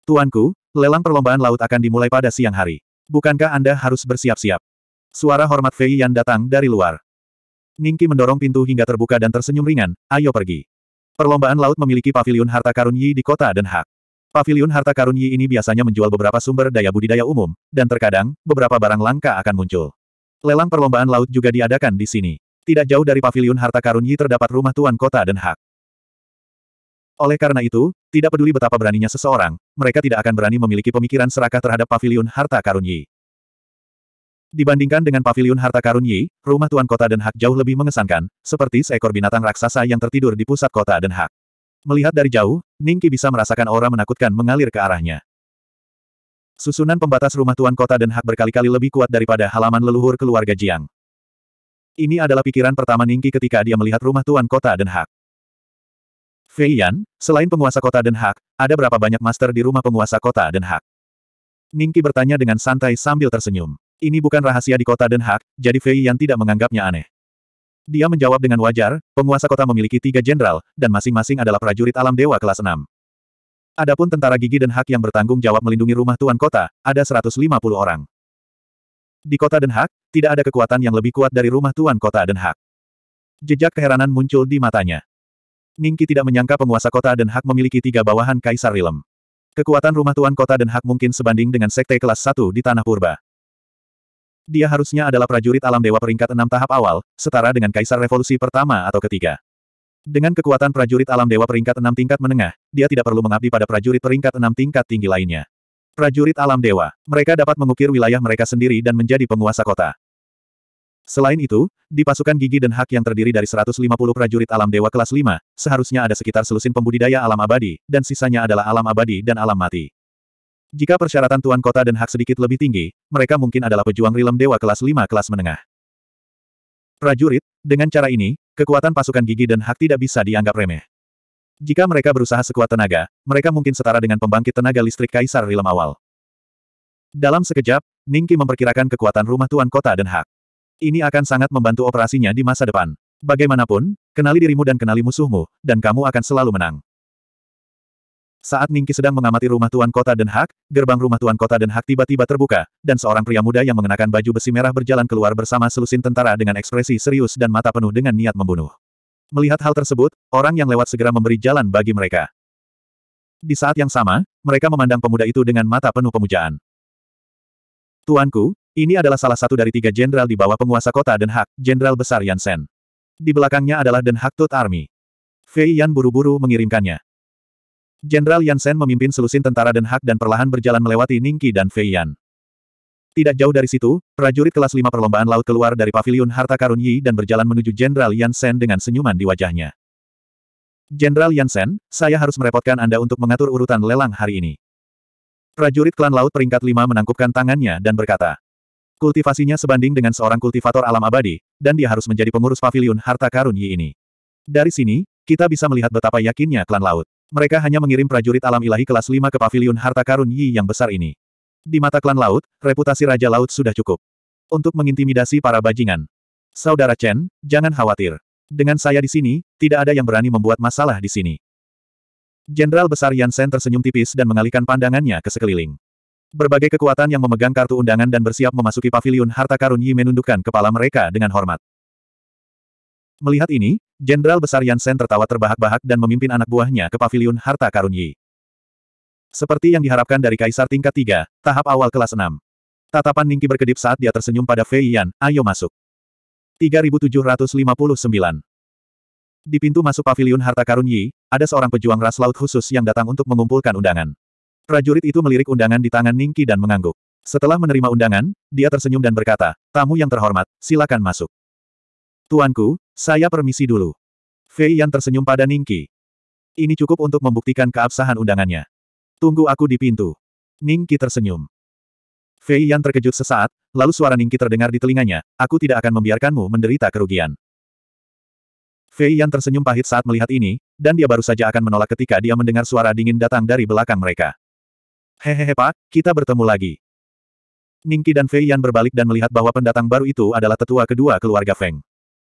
Tuanku, lelang perlombaan laut akan dimulai pada siang hari. Bukankah Anda harus bersiap-siap? Suara hormat Fei Yan datang dari luar. Ningki mendorong pintu hingga terbuka dan tersenyum ringan, ayo pergi. Perlombaan laut memiliki pavilion harta karun Yi di kota Den Haag. Pavilion harta karun Yi ini biasanya menjual beberapa sumber daya budidaya umum, dan terkadang, beberapa barang langka akan muncul. Lelang perlombaan laut juga diadakan di sini. Tidak jauh dari pavilion harta karun Yi terdapat rumah tuan kota Den Haag. Oleh karena itu, tidak peduli betapa beraninya seseorang, mereka tidak akan berani memiliki pemikiran serakah terhadap pavilion harta karun Yi. Dibandingkan dengan paviliun harta karun Yi, rumah tuan kota Den Hak jauh lebih mengesankan, seperti seekor binatang raksasa yang tertidur di pusat kota Den hak. Melihat dari jauh, Ningki bisa merasakan aura menakutkan mengalir ke arahnya. Susunan pembatas rumah tuan kota Den Hak berkali-kali lebih kuat daripada halaman leluhur keluarga Jiang. Ini adalah pikiran pertama Ningki ketika dia melihat rumah tuan kota Den Hak. Fei Yan, selain penguasa kota Den Hak, ada berapa banyak master di rumah penguasa kota Den Hak? Ningki bertanya dengan santai sambil tersenyum. Ini bukan rahasia di kota Den Haag, jadi Fei Yan tidak menganggapnya aneh. Dia menjawab dengan wajar, penguasa kota memiliki tiga jenderal, dan masing-masing adalah prajurit alam dewa kelas 6. Adapun tentara gigi Den Haag yang bertanggung jawab melindungi rumah tuan kota, ada 150 orang. Di kota Den Haag, tidak ada kekuatan yang lebih kuat dari rumah tuan kota Den Haag. Jejak keheranan muncul di matanya. Ningki tidak menyangka penguasa kota Den Haag memiliki tiga bawahan Kaisar Rilem. Kekuatan rumah tuan kota Den Haag mungkin sebanding dengan sekte kelas 1 di Tanah Purba. Dia harusnya adalah prajurit alam dewa peringkat enam tahap awal, setara dengan kaisar revolusi pertama atau ketiga. Dengan kekuatan prajurit alam dewa peringkat enam tingkat menengah, dia tidak perlu mengabdi pada prajurit peringkat enam tingkat tinggi lainnya. Prajurit alam dewa, mereka dapat mengukir wilayah mereka sendiri dan menjadi penguasa kota. Selain itu, di pasukan gigi dan hak yang terdiri dari 150 prajurit alam dewa kelas 5, seharusnya ada sekitar selusin pembudidaya alam abadi, dan sisanya adalah alam abadi dan alam mati. Jika persyaratan Tuan Kota dan Hak sedikit lebih tinggi, mereka mungkin adalah pejuang rilem dewa kelas 5 kelas menengah. Prajurit, dengan cara ini, kekuatan pasukan gigi dan hak tidak bisa dianggap remeh. Jika mereka berusaha sekuat tenaga, mereka mungkin setara dengan pembangkit tenaga listrik Kaisar Rilem awal. Dalam sekejap, Ningki memperkirakan kekuatan rumah Tuan Kota dan Hak. Ini akan sangat membantu operasinya di masa depan. Bagaimanapun, kenali dirimu dan kenali musuhmu, dan kamu akan selalu menang. Saat Ningki sedang mengamati rumah tuan kota Den Haag, gerbang rumah tuan kota Den Haag tiba-tiba terbuka, dan seorang pria muda yang mengenakan baju besi merah berjalan keluar bersama selusin tentara dengan ekspresi serius dan mata penuh dengan niat membunuh. Melihat hal tersebut, orang yang lewat segera memberi jalan bagi mereka. Di saat yang sama, mereka memandang pemuda itu dengan mata penuh pemujaan. Tuanku, ini adalah salah satu dari tiga jenderal di bawah penguasa kota Den Haag, Jenderal Besar Yansen. Di belakangnya adalah Den Haag Tut Army. Fei Yan buru-buru mengirimkannya. Jenderal Yansen memimpin selusin tentara dan hak dan perlahan berjalan melewati Ningki dan Fei Tidak jauh dari situ, prajurit kelas 5 perlombaan laut keluar dari pavilion harta karun Yi dan berjalan menuju Jenderal Yansen dengan senyuman di wajahnya. Jenderal Yansen, saya harus merepotkan Anda untuk mengatur urutan lelang hari ini. Prajurit klan laut peringkat 5 menangkupkan tangannya dan berkata, Kultivasinya sebanding dengan seorang kultivator alam abadi, dan dia harus menjadi pengurus pavilion harta karun Yi ini. Dari sini, kita bisa melihat betapa yakinnya klan laut. Mereka hanya mengirim prajurit alam ilahi kelas 5 ke paviliun harta karun Yi yang besar ini. Di mata klan laut, reputasi Raja Laut sudah cukup. Untuk mengintimidasi para bajingan. Saudara Chen, jangan khawatir. Dengan saya di sini, tidak ada yang berani membuat masalah di sini. Jenderal Besar Yansen tersenyum tipis dan mengalihkan pandangannya ke sekeliling. Berbagai kekuatan yang memegang kartu undangan dan bersiap memasuki paviliun harta karun Yi menundukkan kepala mereka dengan hormat. Melihat ini, Jenderal Besar Yansen tertawa terbahak-bahak dan memimpin anak buahnya ke paviliun harta karun Yi. Seperti yang diharapkan dari Kaisar tingkat 3, tahap awal kelas 6. Tatapan Ningki berkedip saat dia tersenyum pada Fei Yan, ayo masuk. 3759 Di pintu masuk paviliun harta karun Yi, ada seorang pejuang ras laut khusus yang datang untuk mengumpulkan undangan. Prajurit itu melirik undangan di tangan Ningki dan mengangguk. Setelah menerima undangan, dia tersenyum dan berkata, tamu yang terhormat, silakan masuk. Tuanku, saya permisi dulu. Fei Yan tersenyum pada Ningki. Ini cukup untuk membuktikan keabsahan undangannya. Tunggu aku di pintu. Ningki tersenyum. Fei Yan terkejut sesaat, lalu suara Ningki terdengar di telinganya, aku tidak akan membiarkanmu menderita kerugian. Fei Yan tersenyum pahit saat melihat ini, dan dia baru saja akan menolak ketika dia mendengar suara dingin datang dari belakang mereka. Hehehe pak, kita bertemu lagi. Ningki dan Fei Yan berbalik dan melihat bahwa pendatang baru itu adalah tetua kedua keluarga Feng.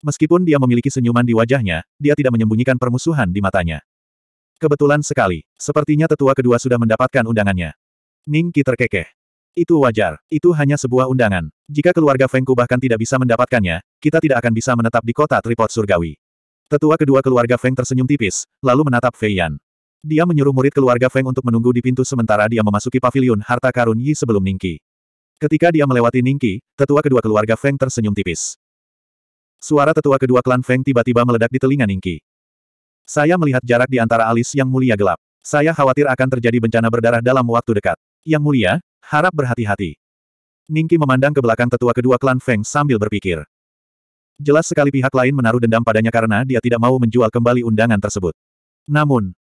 Meskipun dia memiliki senyuman di wajahnya, dia tidak menyembunyikan permusuhan di matanya. Kebetulan sekali, sepertinya tetua kedua sudah mendapatkan undangannya. Ning Qi terkekeh. Itu wajar, itu hanya sebuah undangan. Jika keluarga Fengku bahkan tidak bisa mendapatkannya, kita tidak akan bisa menetap di kota tripod surgawi. Tetua kedua keluarga Feng tersenyum tipis, lalu menatap Fei Yan. Dia menyuruh murid keluarga Feng untuk menunggu di pintu sementara dia memasuki pavilion harta karun Yi sebelum Ningki. Ketika dia melewati Ningki, tetua kedua keluarga Feng tersenyum tipis. Suara tetua kedua klan Feng tiba-tiba meledak di telinga Ningki. Saya melihat jarak di antara alis yang mulia gelap. Saya khawatir akan terjadi bencana berdarah dalam waktu dekat. Yang mulia, harap berhati-hati. Ningki memandang ke belakang tetua kedua klan Feng sambil berpikir. Jelas sekali pihak lain menaruh dendam padanya karena dia tidak mau menjual kembali undangan tersebut. Namun,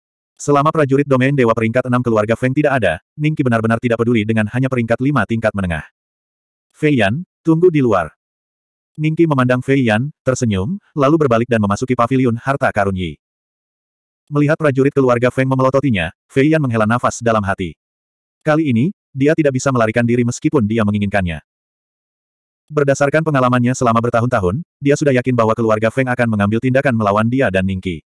Selama prajurit domain dewa peringkat 6 keluarga Feng tidak ada, Ningki benar-benar tidak peduli dengan hanya peringkat 5 tingkat menengah. Fei tunggu di luar. Ningki memandang Fei Yan, tersenyum, lalu berbalik dan memasuki paviliun harta karun Yi. Melihat prajurit keluarga Feng memelototinya, Fei Yan menghela nafas dalam hati. Kali ini, dia tidak bisa melarikan diri meskipun dia menginginkannya. Berdasarkan pengalamannya selama bertahun-tahun, dia sudah yakin bahwa keluarga Feng akan mengambil tindakan melawan dia dan Ningki.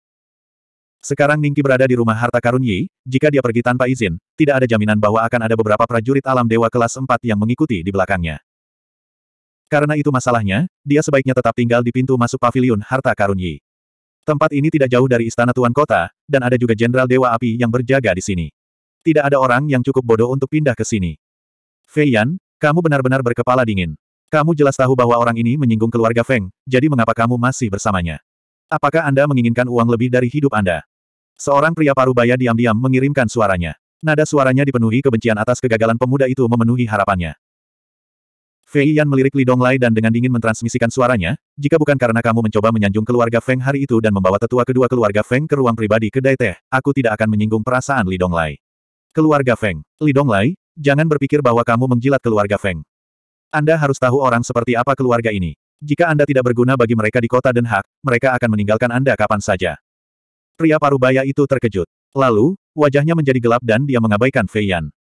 Sekarang Ningki berada di rumah harta karun Yi, jika dia pergi tanpa izin, tidak ada jaminan bahwa akan ada beberapa prajurit alam dewa kelas 4 yang mengikuti di belakangnya. Karena itu masalahnya, dia sebaiknya tetap tinggal di pintu masuk pavilion harta karun Yi. Tempat ini tidak jauh dari istana tuan kota, dan ada juga jenderal Dewa Api yang berjaga di sini. Tidak ada orang yang cukup bodoh untuk pindah ke sini. Fei Yan, kamu benar-benar berkepala dingin. Kamu jelas tahu bahwa orang ini menyinggung keluarga Feng, jadi mengapa kamu masih bersamanya? Apakah Anda menginginkan uang lebih dari hidup Anda? Seorang pria parubaya diam-diam mengirimkan suaranya. Nada suaranya dipenuhi kebencian atas kegagalan pemuda itu memenuhi harapannya. Fei Yan melirik Li Donglai dan dengan dingin mentransmisikan suaranya, jika bukan karena kamu mencoba menyanjung keluarga Feng hari itu dan membawa tetua kedua keluarga Feng ke ruang pribadi kedai teh, aku tidak akan menyinggung perasaan Li Donglai. Keluarga Feng. Li Donglai, jangan berpikir bahwa kamu menjilat keluarga Feng. Anda harus tahu orang seperti apa keluarga ini. Jika Anda tidak berguna bagi mereka di kota Den Haag, mereka akan meninggalkan Anda kapan saja. Pria parubaya itu terkejut. Lalu, wajahnya menjadi gelap dan dia mengabaikan Fei Yan.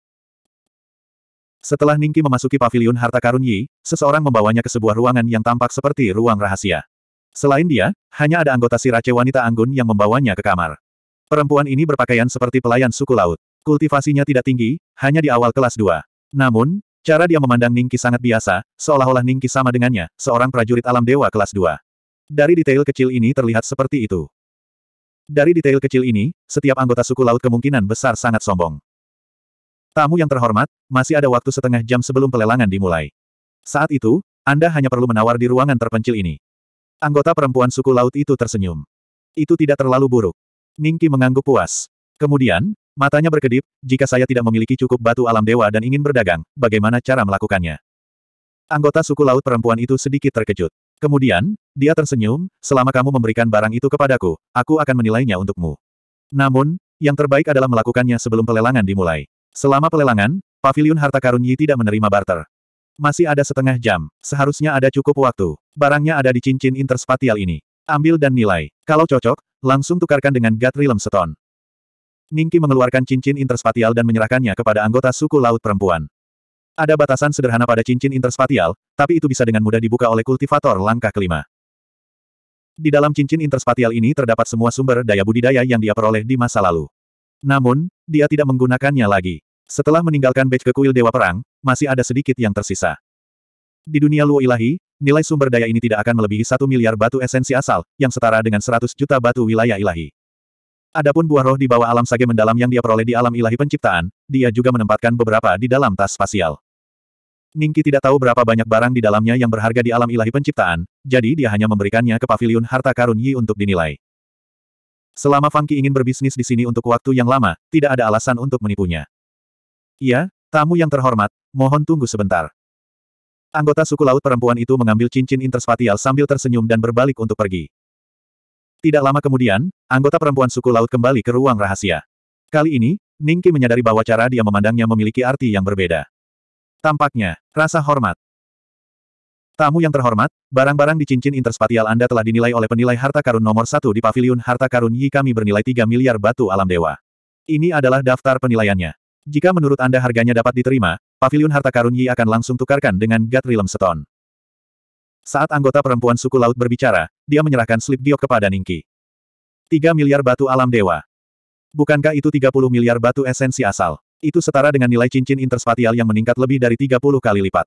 Setelah Ningki memasuki pavilion harta karun Yi, seseorang membawanya ke sebuah ruangan yang tampak seperti ruang rahasia. Selain dia, hanya ada anggota si wanita Anggun yang membawanya ke kamar. Perempuan ini berpakaian seperti pelayan suku laut. Kultivasinya tidak tinggi, hanya di awal kelas 2. Namun, cara dia memandang Ningki sangat biasa, seolah-olah Ningki sama dengannya, seorang prajurit alam dewa kelas 2. Dari detail kecil ini terlihat seperti itu. Dari detail kecil ini, setiap anggota suku laut kemungkinan besar sangat sombong. Tamu yang terhormat, masih ada waktu setengah jam sebelum pelelangan dimulai. Saat itu, Anda hanya perlu menawar di ruangan terpencil ini. Anggota perempuan suku laut itu tersenyum. Itu tidak terlalu buruk. Ningki mengangguk puas. Kemudian, matanya berkedip, jika saya tidak memiliki cukup batu alam dewa dan ingin berdagang, bagaimana cara melakukannya? Anggota suku laut perempuan itu sedikit terkejut. Kemudian, dia tersenyum, selama kamu memberikan barang itu kepadaku, aku akan menilainya untukmu. Namun, yang terbaik adalah melakukannya sebelum pelelangan dimulai. Selama pelelangan, pavilion harta karun Yi tidak menerima barter. Masih ada setengah jam, seharusnya ada cukup waktu. Barangnya ada di cincin interspatial ini. Ambil dan nilai. Kalau cocok, langsung tukarkan dengan Gat Realm Ningki mengeluarkan cincin interspatial dan menyerahkannya kepada anggota suku laut perempuan. Ada batasan sederhana pada cincin interspatial, tapi itu bisa dengan mudah dibuka oleh kultivator langkah kelima. Di dalam cincin interspatial ini terdapat semua sumber daya budidaya yang dia peroleh di masa lalu. Namun, dia tidak menggunakannya lagi. Setelah meninggalkan batch ke kuil Dewa Perang, masih ada sedikit yang tersisa. Di dunia Luo Ilahi, nilai sumber daya ini tidak akan melebihi satu miliar batu esensi asal, yang setara dengan 100 juta batu wilayah ilahi. Adapun buah roh di bawah alam sage mendalam yang dia peroleh di alam ilahi penciptaan, dia juga menempatkan beberapa di dalam tas spasial. Ningki tidak tahu berapa banyak barang di dalamnya yang berharga di alam ilahi penciptaan, jadi dia hanya memberikannya ke pavilion harta karun Yi untuk dinilai. Selama Fangki ingin berbisnis di sini untuk waktu yang lama, tidak ada alasan untuk menipunya. Iya, tamu yang terhormat, mohon tunggu sebentar. Anggota suku laut perempuan itu mengambil cincin interspatial sambil tersenyum dan berbalik untuk pergi. Tidak lama kemudian, anggota perempuan suku laut kembali ke ruang rahasia. Kali ini, Ningki menyadari bahwa cara dia memandangnya memiliki arti yang berbeda. Tampaknya, rasa hormat. Tamu yang terhormat, barang-barang di cincin interspatial Anda telah dinilai oleh penilai harta karun nomor satu di pavilion harta karun Yi kami bernilai 3 miliar batu alam dewa. Ini adalah daftar penilaiannya. Jika menurut Anda harganya dapat diterima, pavilion harta karun Yi akan langsung tukarkan dengan Gat Realm Stone. Saat anggota perempuan suku laut berbicara, dia menyerahkan slip giok kepada Ningki. 3 miliar batu alam dewa. Bukankah itu 30 miliar batu esensi asal? Itu setara dengan nilai cincin interspatial yang meningkat lebih dari 30 kali lipat.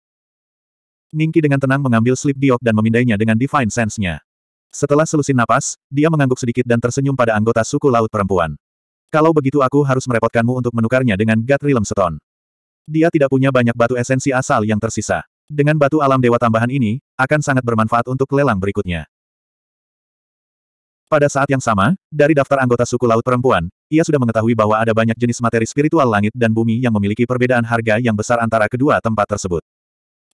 Ningki dengan tenang mengambil slip giok dan memindainya dengan divine sense-nya. Setelah selusin napas, dia mengangguk sedikit dan tersenyum pada anggota suku laut perempuan. Kalau begitu aku harus merepotkanmu untuk menukarnya dengan Realm Stone. Dia tidak punya banyak batu esensi asal yang tersisa. Dengan batu alam dewa tambahan ini, akan sangat bermanfaat untuk lelang berikutnya. Pada saat yang sama, dari daftar anggota suku laut perempuan, ia sudah mengetahui bahwa ada banyak jenis materi spiritual langit dan bumi yang memiliki perbedaan harga yang besar antara kedua tempat tersebut.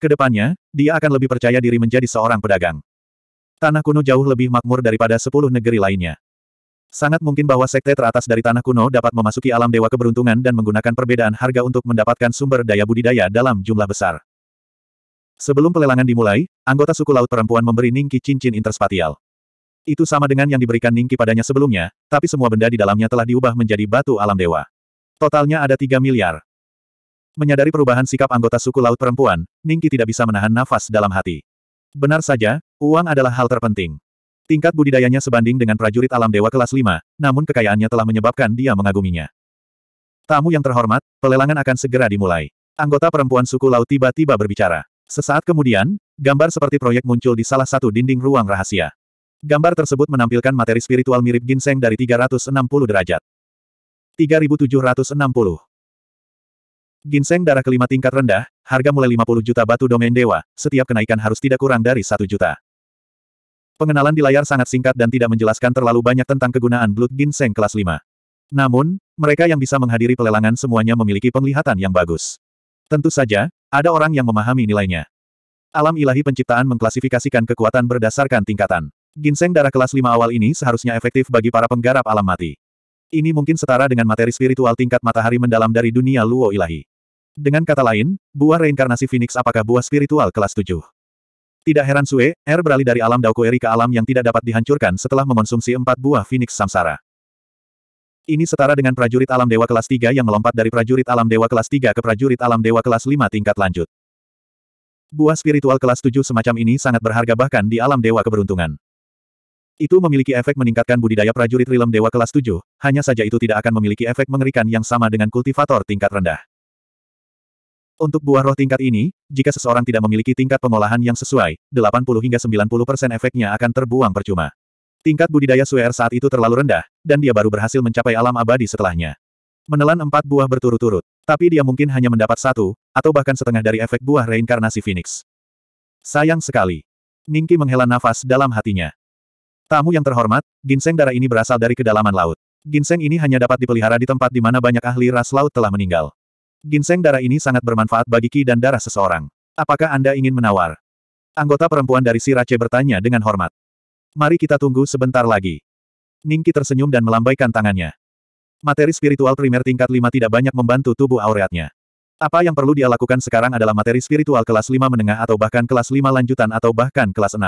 Kedepannya, dia akan lebih percaya diri menjadi seorang pedagang. Tanah kuno jauh lebih makmur daripada sepuluh negeri lainnya. Sangat mungkin bahwa sekte teratas dari tanah kuno dapat memasuki alam dewa keberuntungan dan menggunakan perbedaan harga untuk mendapatkan sumber daya budidaya dalam jumlah besar. Sebelum pelelangan dimulai, anggota suku laut perempuan memberi Ningki cincin interspatial. Itu sama dengan yang diberikan Ningki padanya sebelumnya, tapi semua benda di dalamnya telah diubah menjadi batu alam dewa. Totalnya ada 3 miliar. Menyadari perubahan sikap anggota suku laut perempuan, Ningki tidak bisa menahan nafas dalam hati. Benar saja, uang adalah hal terpenting. Tingkat budidayanya sebanding dengan prajurit alam dewa kelas 5, namun kekayaannya telah menyebabkan dia mengaguminya. Tamu yang terhormat, pelelangan akan segera dimulai. Anggota perempuan suku laut tiba-tiba berbicara. Sesaat kemudian, gambar seperti proyek muncul di salah satu dinding ruang rahasia. Gambar tersebut menampilkan materi spiritual mirip ginseng dari 360 derajat. 3760 Ginseng darah kelima tingkat rendah, harga mulai 50 juta batu domain dewa, setiap kenaikan harus tidak kurang dari 1 juta. Pengenalan di layar sangat singkat dan tidak menjelaskan terlalu banyak tentang kegunaan Blood Ginseng kelas 5. Namun, mereka yang bisa menghadiri pelelangan semuanya memiliki penglihatan yang bagus. Tentu saja, ada orang yang memahami nilainya. Alam ilahi penciptaan mengklasifikasikan kekuatan berdasarkan tingkatan. Ginseng darah kelas 5 awal ini seharusnya efektif bagi para penggarap alam mati. Ini mungkin setara dengan materi spiritual tingkat matahari mendalam dari dunia luo ilahi. Dengan kata lain, buah reinkarnasi Phoenix apakah buah spiritual kelas 7? Tidak heran Sue, Er beralih dari alam Daokueri ke alam yang tidak dapat dihancurkan setelah mengonsumsi empat buah Phoenix Samsara. Ini setara dengan prajurit alam dewa kelas 3 yang melompat dari prajurit alam dewa kelas 3 ke prajurit alam dewa kelas 5 tingkat lanjut. Buah spiritual kelas 7 semacam ini sangat berharga bahkan di alam dewa keberuntungan. Itu memiliki efek meningkatkan budidaya prajurit rilem dewa kelas 7, hanya saja itu tidak akan memiliki efek mengerikan yang sama dengan kultivator tingkat rendah. Untuk buah roh tingkat ini, jika seseorang tidak memiliki tingkat pengolahan yang sesuai, 80 hingga 90 persen efeknya akan terbuang percuma. Tingkat budidaya Suer saat itu terlalu rendah, dan dia baru berhasil mencapai alam abadi setelahnya. Menelan empat buah berturut-turut, tapi dia mungkin hanya mendapat satu, atau bahkan setengah dari efek buah reinkarnasi Phoenix. Sayang sekali. Ningki menghela nafas dalam hatinya. Tamu yang terhormat, ginseng darah ini berasal dari kedalaman laut. Ginseng ini hanya dapat dipelihara di tempat di mana banyak ahli ras laut telah meninggal. Ginseng darah ini sangat bermanfaat bagi ki dan darah seseorang. Apakah Anda ingin menawar? Anggota perempuan dari Sirace bertanya dengan hormat. Mari kita tunggu sebentar lagi. Ningki tersenyum dan melambaikan tangannya. Materi spiritual primer tingkat 5 tidak banyak membantu tubuh aureatnya. Apa yang perlu dia lakukan sekarang adalah materi spiritual kelas 5 menengah atau bahkan kelas 5 lanjutan atau bahkan kelas 6.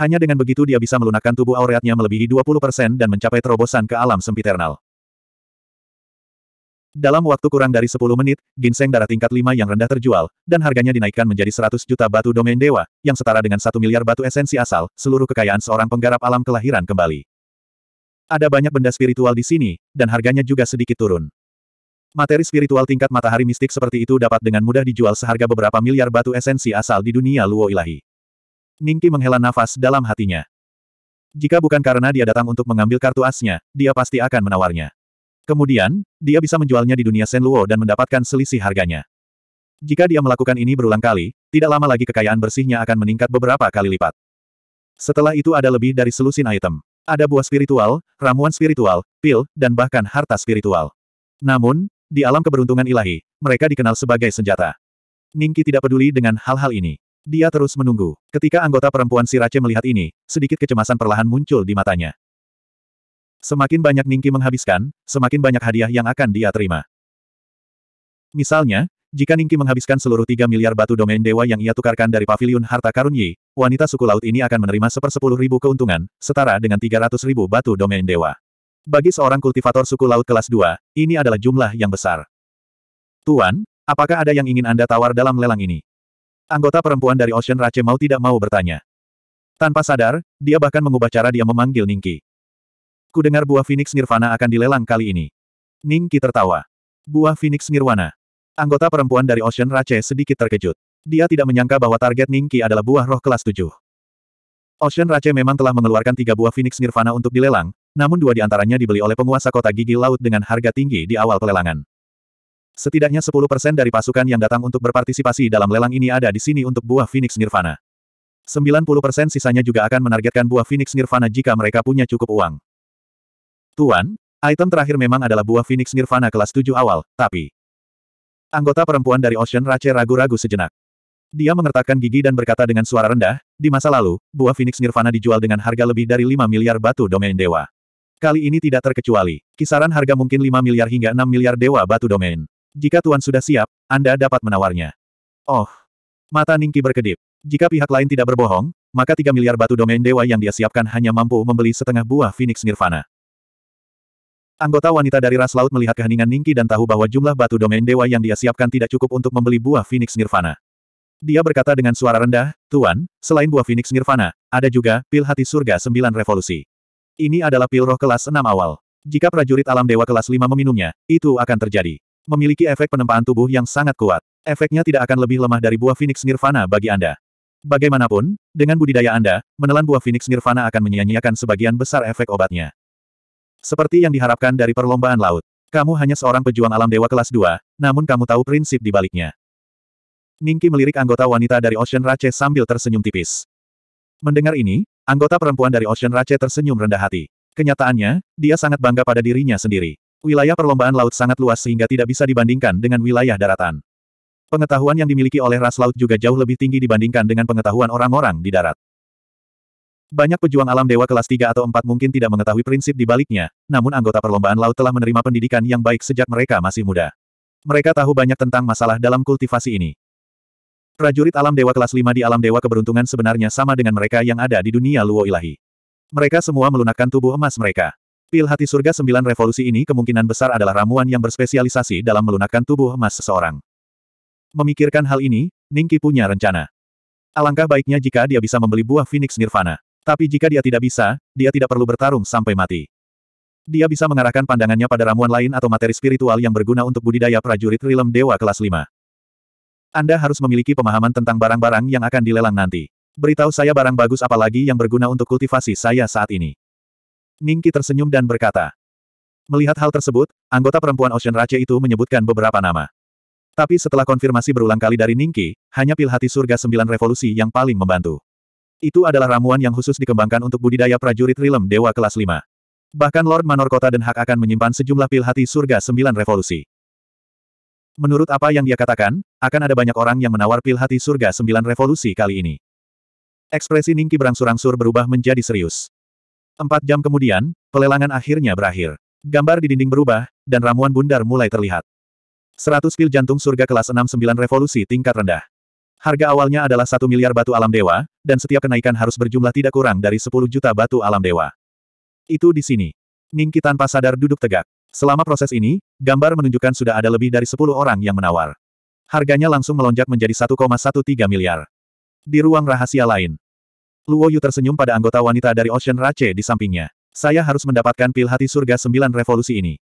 Hanya dengan begitu dia bisa melunakkan tubuh aureatnya melebihi 20% dan mencapai terobosan ke alam sempiternal. Dalam waktu kurang dari 10 menit, ginseng darah tingkat 5 yang rendah terjual, dan harganya dinaikkan menjadi 100 juta batu domain dewa, yang setara dengan 1 miliar batu esensi asal, seluruh kekayaan seorang penggarap alam kelahiran kembali. Ada banyak benda spiritual di sini, dan harganya juga sedikit turun. Materi spiritual tingkat matahari mistik seperti itu dapat dengan mudah dijual seharga beberapa miliar batu esensi asal di dunia Luo Ilahi. Ningki menghela nafas dalam hatinya. Jika bukan karena dia datang untuk mengambil kartu asnya, dia pasti akan menawarnya. Kemudian, dia bisa menjualnya di dunia Senluo dan mendapatkan selisih harganya. Jika dia melakukan ini berulang kali, tidak lama lagi kekayaan bersihnya akan meningkat beberapa kali lipat. Setelah itu ada lebih dari selusin item. Ada buah spiritual, ramuan spiritual, pil, dan bahkan harta spiritual. Namun, di alam keberuntungan ilahi, mereka dikenal sebagai senjata. Ningki tidak peduli dengan hal-hal ini. Dia terus menunggu. Ketika anggota perempuan Sirace melihat ini, sedikit kecemasan perlahan muncul di matanya. Semakin banyak Ningki menghabiskan, semakin banyak hadiah yang akan dia terima. Misalnya, jika Ningki menghabiskan seluruh 3 miliar batu domain dewa yang ia tukarkan dari paviliun harta karun Yi, wanita suku laut ini akan menerima sepersepuluh ribu keuntungan, setara dengan tiga ratus ribu batu domain dewa. Bagi seorang kultivator suku laut kelas 2, ini adalah jumlah yang besar. Tuan, apakah ada yang ingin Anda tawar dalam lelang ini? Anggota perempuan dari Ocean Rache mau tidak mau bertanya. Tanpa sadar, dia bahkan mengubah cara dia memanggil Ningki. Ku dengar buah Phoenix Nirvana akan dilelang kali ini. Ning Qi tertawa. Buah Phoenix nirvana. Anggota perempuan dari Ocean Rache sedikit terkejut. Dia tidak menyangka bahwa target Ning Qi adalah buah roh kelas 7. Ocean Rache memang telah mengeluarkan tiga buah Phoenix Nirvana untuk dilelang, namun dua di antaranya dibeli oleh penguasa kota gigi laut dengan harga tinggi di awal pelelangan. Setidaknya 10% dari pasukan yang datang untuk berpartisipasi dalam lelang ini ada di sini untuk buah Phoenix Nirvana. 90% sisanya juga akan menargetkan buah Phoenix Nirvana jika mereka punya cukup uang. Tuan, item terakhir memang adalah buah Phoenix Nirvana kelas 7 awal, tapi... Anggota perempuan dari Ocean Rache ragu-ragu sejenak. Dia mengertakkan gigi dan berkata dengan suara rendah, di masa lalu, buah Phoenix Nirvana dijual dengan harga lebih dari 5 miliar batu domain dewa. Kali ini tidak terkecuali, kisaran harga mungkin 5 miliar hingga 6 miliar dewa batu domain. Jika Tuan sudah siap, Anda dapat menawarnya. Oh, mata Ningki berkedip. Jika pihak lain tidak berbohong, maka 3 miliar batu domain dewa yang dia siapkan hanya mampu membeli setengah buah Phoenix Nirvana. Anggota wanita dari ras laut melihat keheningan Ningki dan tahu bahwa jumlah batu domain dewa yang dia siapkan tidak cukup untuk membeli buah Phoenix Nirvana. Dia berkata dengan suara rendah, Tuan, selain buah Phoenix Nirvana, ada juga pil hati surga sembilan revolusi. Ini adalah pil roh kelas enam awal. Jika prajurit alam dewa kelas lima meminumnya, itu akan terjadi. Memiliki efek penempaan tubuh yang sangat kuat. Efeknya tidak akan lebih lemah dari buah Phoenix Nirvana bagi Anda. Bagaimanapun, dengan budidaya Anda, menelan buah Phoenix Nirvana akan menyia-nyiakan sebagian besar efek obatnya. Seperti yang diharapkan dari perlombaan laut. Kamu hanya seorang pejuang alam dewa kelas 2, namun kamu tahu prinsip di baliknya. Ningki melirik anggota wanita dari Ocean Rache sambil tersenyum tipis. Mendengar ini, anggota perempuan dari Ocean Rache tersenyum rendah hati. Kenyataannya, dia sangat bangga pada dirinya sendiri. Wilayah perlombaan laut sangat luas sehingga tidak bisa dibandingkan dengan wilayah daratan. Pengetahuan yang dimiliki oleh ras laut juga jauh lebih tinggi dibandingkan dengan pengetahuan orang-orang di darat. Banyak pejuang alam dewa kelas 3 atau 4 mungkin tidak mengetahui prinsip di baliknya, namun anggota perlombaan laut telah menerima pendidikan yang baik sejak mereka masih muda. Mereka tahu banyak tentang masalah dalam kultivasi ini. Prajurit alam dewa kelas 5 di alam dewa keberuntungan sebenarnya sama dengan mereka yang ada di dunia luo ilahi. Mereka semua melunakkan tubuh emas mereka. Pil hati surga sembilan revolusi ini kemungkinan besar adalah ramuan yang berspesialisasi dalam melunakkan tubuh emas seseorang. Memikirkan hal ini, Ningki punya rencana. Alangkah baiknya jika dia bisa membeli buah Phoenix Nirvana. Tapi jika dia tidak bisa, dia tidak perlu bertarung sampai mati. Dia bisa mengarahkan pandangannya pada ramuan lain atau materi spiritual yang berguna untuk budidaya prajurit Rilem Dewa kelas 5. Anda harus memiliki pemahaman tentang barang-barang yang akan dilelang nanti. Beritahu saya barang bagus apalagi yang berguna untuk kultivasi saya saat ini. Ningki tersenyum dan berkata. Melihat hal tersebut, anggota perempuan Ocean Rache itu menyebutkan beberapa nama. Tapi setelah konfirmasi berulang kali dari Ningki, hanya pil hati surga sembilan revolusi yang paling membantu. Itu adalah ramuan yang khusus dikembangkan untuk budidaya prajurit Rilem Dewa kelas 5. Bahkan Lord Manor Kota Den Haag akan menyimpan sejumlah pil hati surga sembilan revolusi. Menurut apa yang dia katakan, akan ada banyak orang yang menawar pil hati surga sembilan revolusi kali ini. Ekspresi Ningki berangsur-angsur berubah menjadi serius. Empat jam kemudian, pelelangan akhirnya berakhir. Gambar di dinding berubah, dan ramuan bundar mulai terlihat. Seratus pil jantung surga kelas enam sembilan revolusi tingkat rendah. Harga awalnya adalah satu miliar batu alam dewa, dan setiap kenaikan harus berjumlah tidak kurang dari 10 juta batu alam dewa. Itu di sini. Ningki tanpa sadar duduk tegak. Selama proses ini, gambar menunjukkan sudah ada lebih dari 10 orang yang menawar. Harganya langsung melonjak menjadi 1,13 miliar. Di ruang rahasia lain, Luo Yu tersenyum pada anggota wanita dari Ocean Rache di sampingnya. Saya harus mendapatkan pil hati surga sembilan revolusi ini.